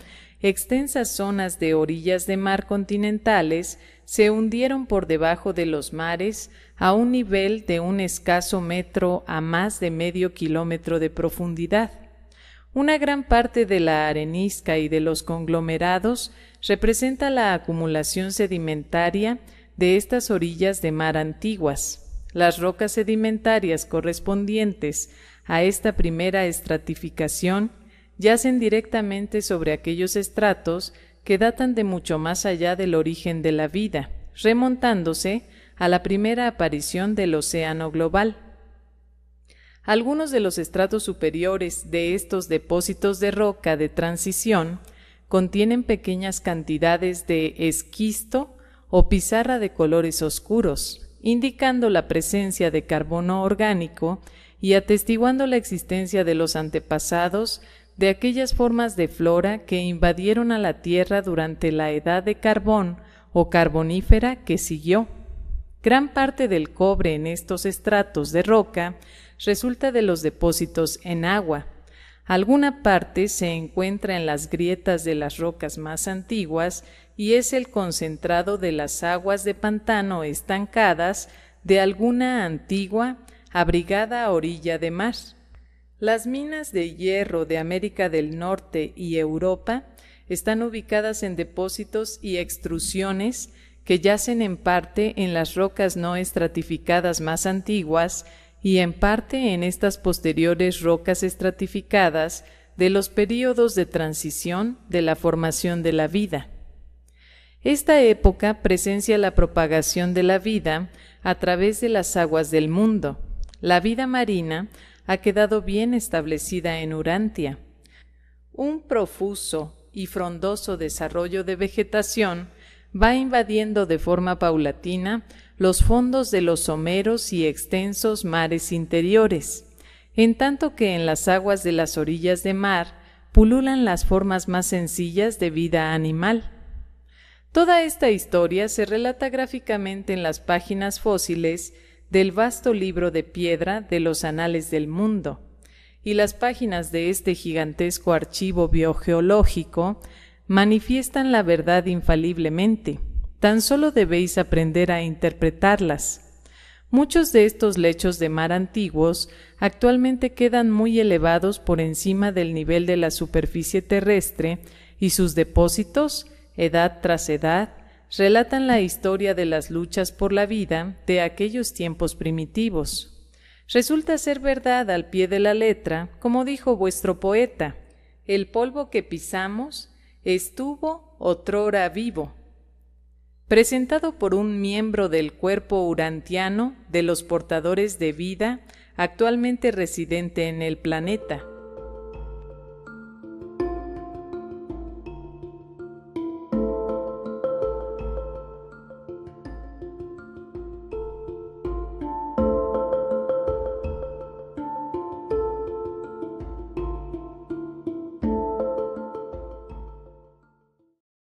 Speaker 1: extensas zonas de orillas de mar continentales se hundieron por debajo de los mares a un nivel de un escaso metro a más de medio kilómetro de profundidad. Una gran parte de la arenisca y de los conglomerados representa la acumulación sedimentaria de estas orillas de mar antiguas. Las rocas sedimentarias correspondientes a esta primera estratificación yacen directamente sobre aquellos estratos que datan de mucho más allá del origen de la vida, remontándose a la primera aparición del océano global. Algunos de los estratos superiores de estos depósitos de roca de transición contienen pequeñas cantidades de esquisto o pizarra de colores oscuros, indicando la presencia de carbono orgánico y atestiguando la existencia de los antepasados de aquellas formas de flora que invadieron a la Tierra durante la edad de carbón o carbonífera que siguió. Gran parte del cobre en estos estratos de roca resulta de los depósitos en agua. Alguna parte se encuentra en las grietas de las rocas más antiguas y es el concentrado de las aguas de pantano estancadas de alguna antigua abrigada a orilla de mar. Las minas de hierro de América del Norte y Europa están ubicadas en depósitos y extrusiones que yacen en parte en las rocas no estratificadas más antiguas y en parte en estas posteriores rocas estratificadas de los períodos de transición de la formación de la vida. Esta época presencia la propagación de la vida a través de las aguas del mundo, la vida marina ha quedado bien establecida en Urantia. Un profuso y frondoso desarrollo de vegetación va invadiendo de forma paulatina los fondos de los someros y extensos mares interiores, en tanto que en las aguas de las orillas de mar pululan las formas más sencillas de vida animal. Toda esta historia se relata gráficamente en las páginas fósiles del vasto libro de piedra de los anales del mundo, y las páginas de este gigantesco archivo biogeológico manifiestan la verdad infaliblemente. Tan solo debéis aprender a interpretarlas. Muchos de estos lechos de mar antiguos actualmente quedan muy elevados por encima del nivel de la superficie terrestre y sus depósitos, edad tras edad, relatan la historia de las luchas por la vida de aquellos tiempos primitivos. Resulta ser verdad al pie de la letra, como dijo vuestro poeta, el polvo que pisamos estuvo otrora vivo. Presentado por un miembro del cuerpo urantiano de los portadores de vida actualmente residente en el planeta.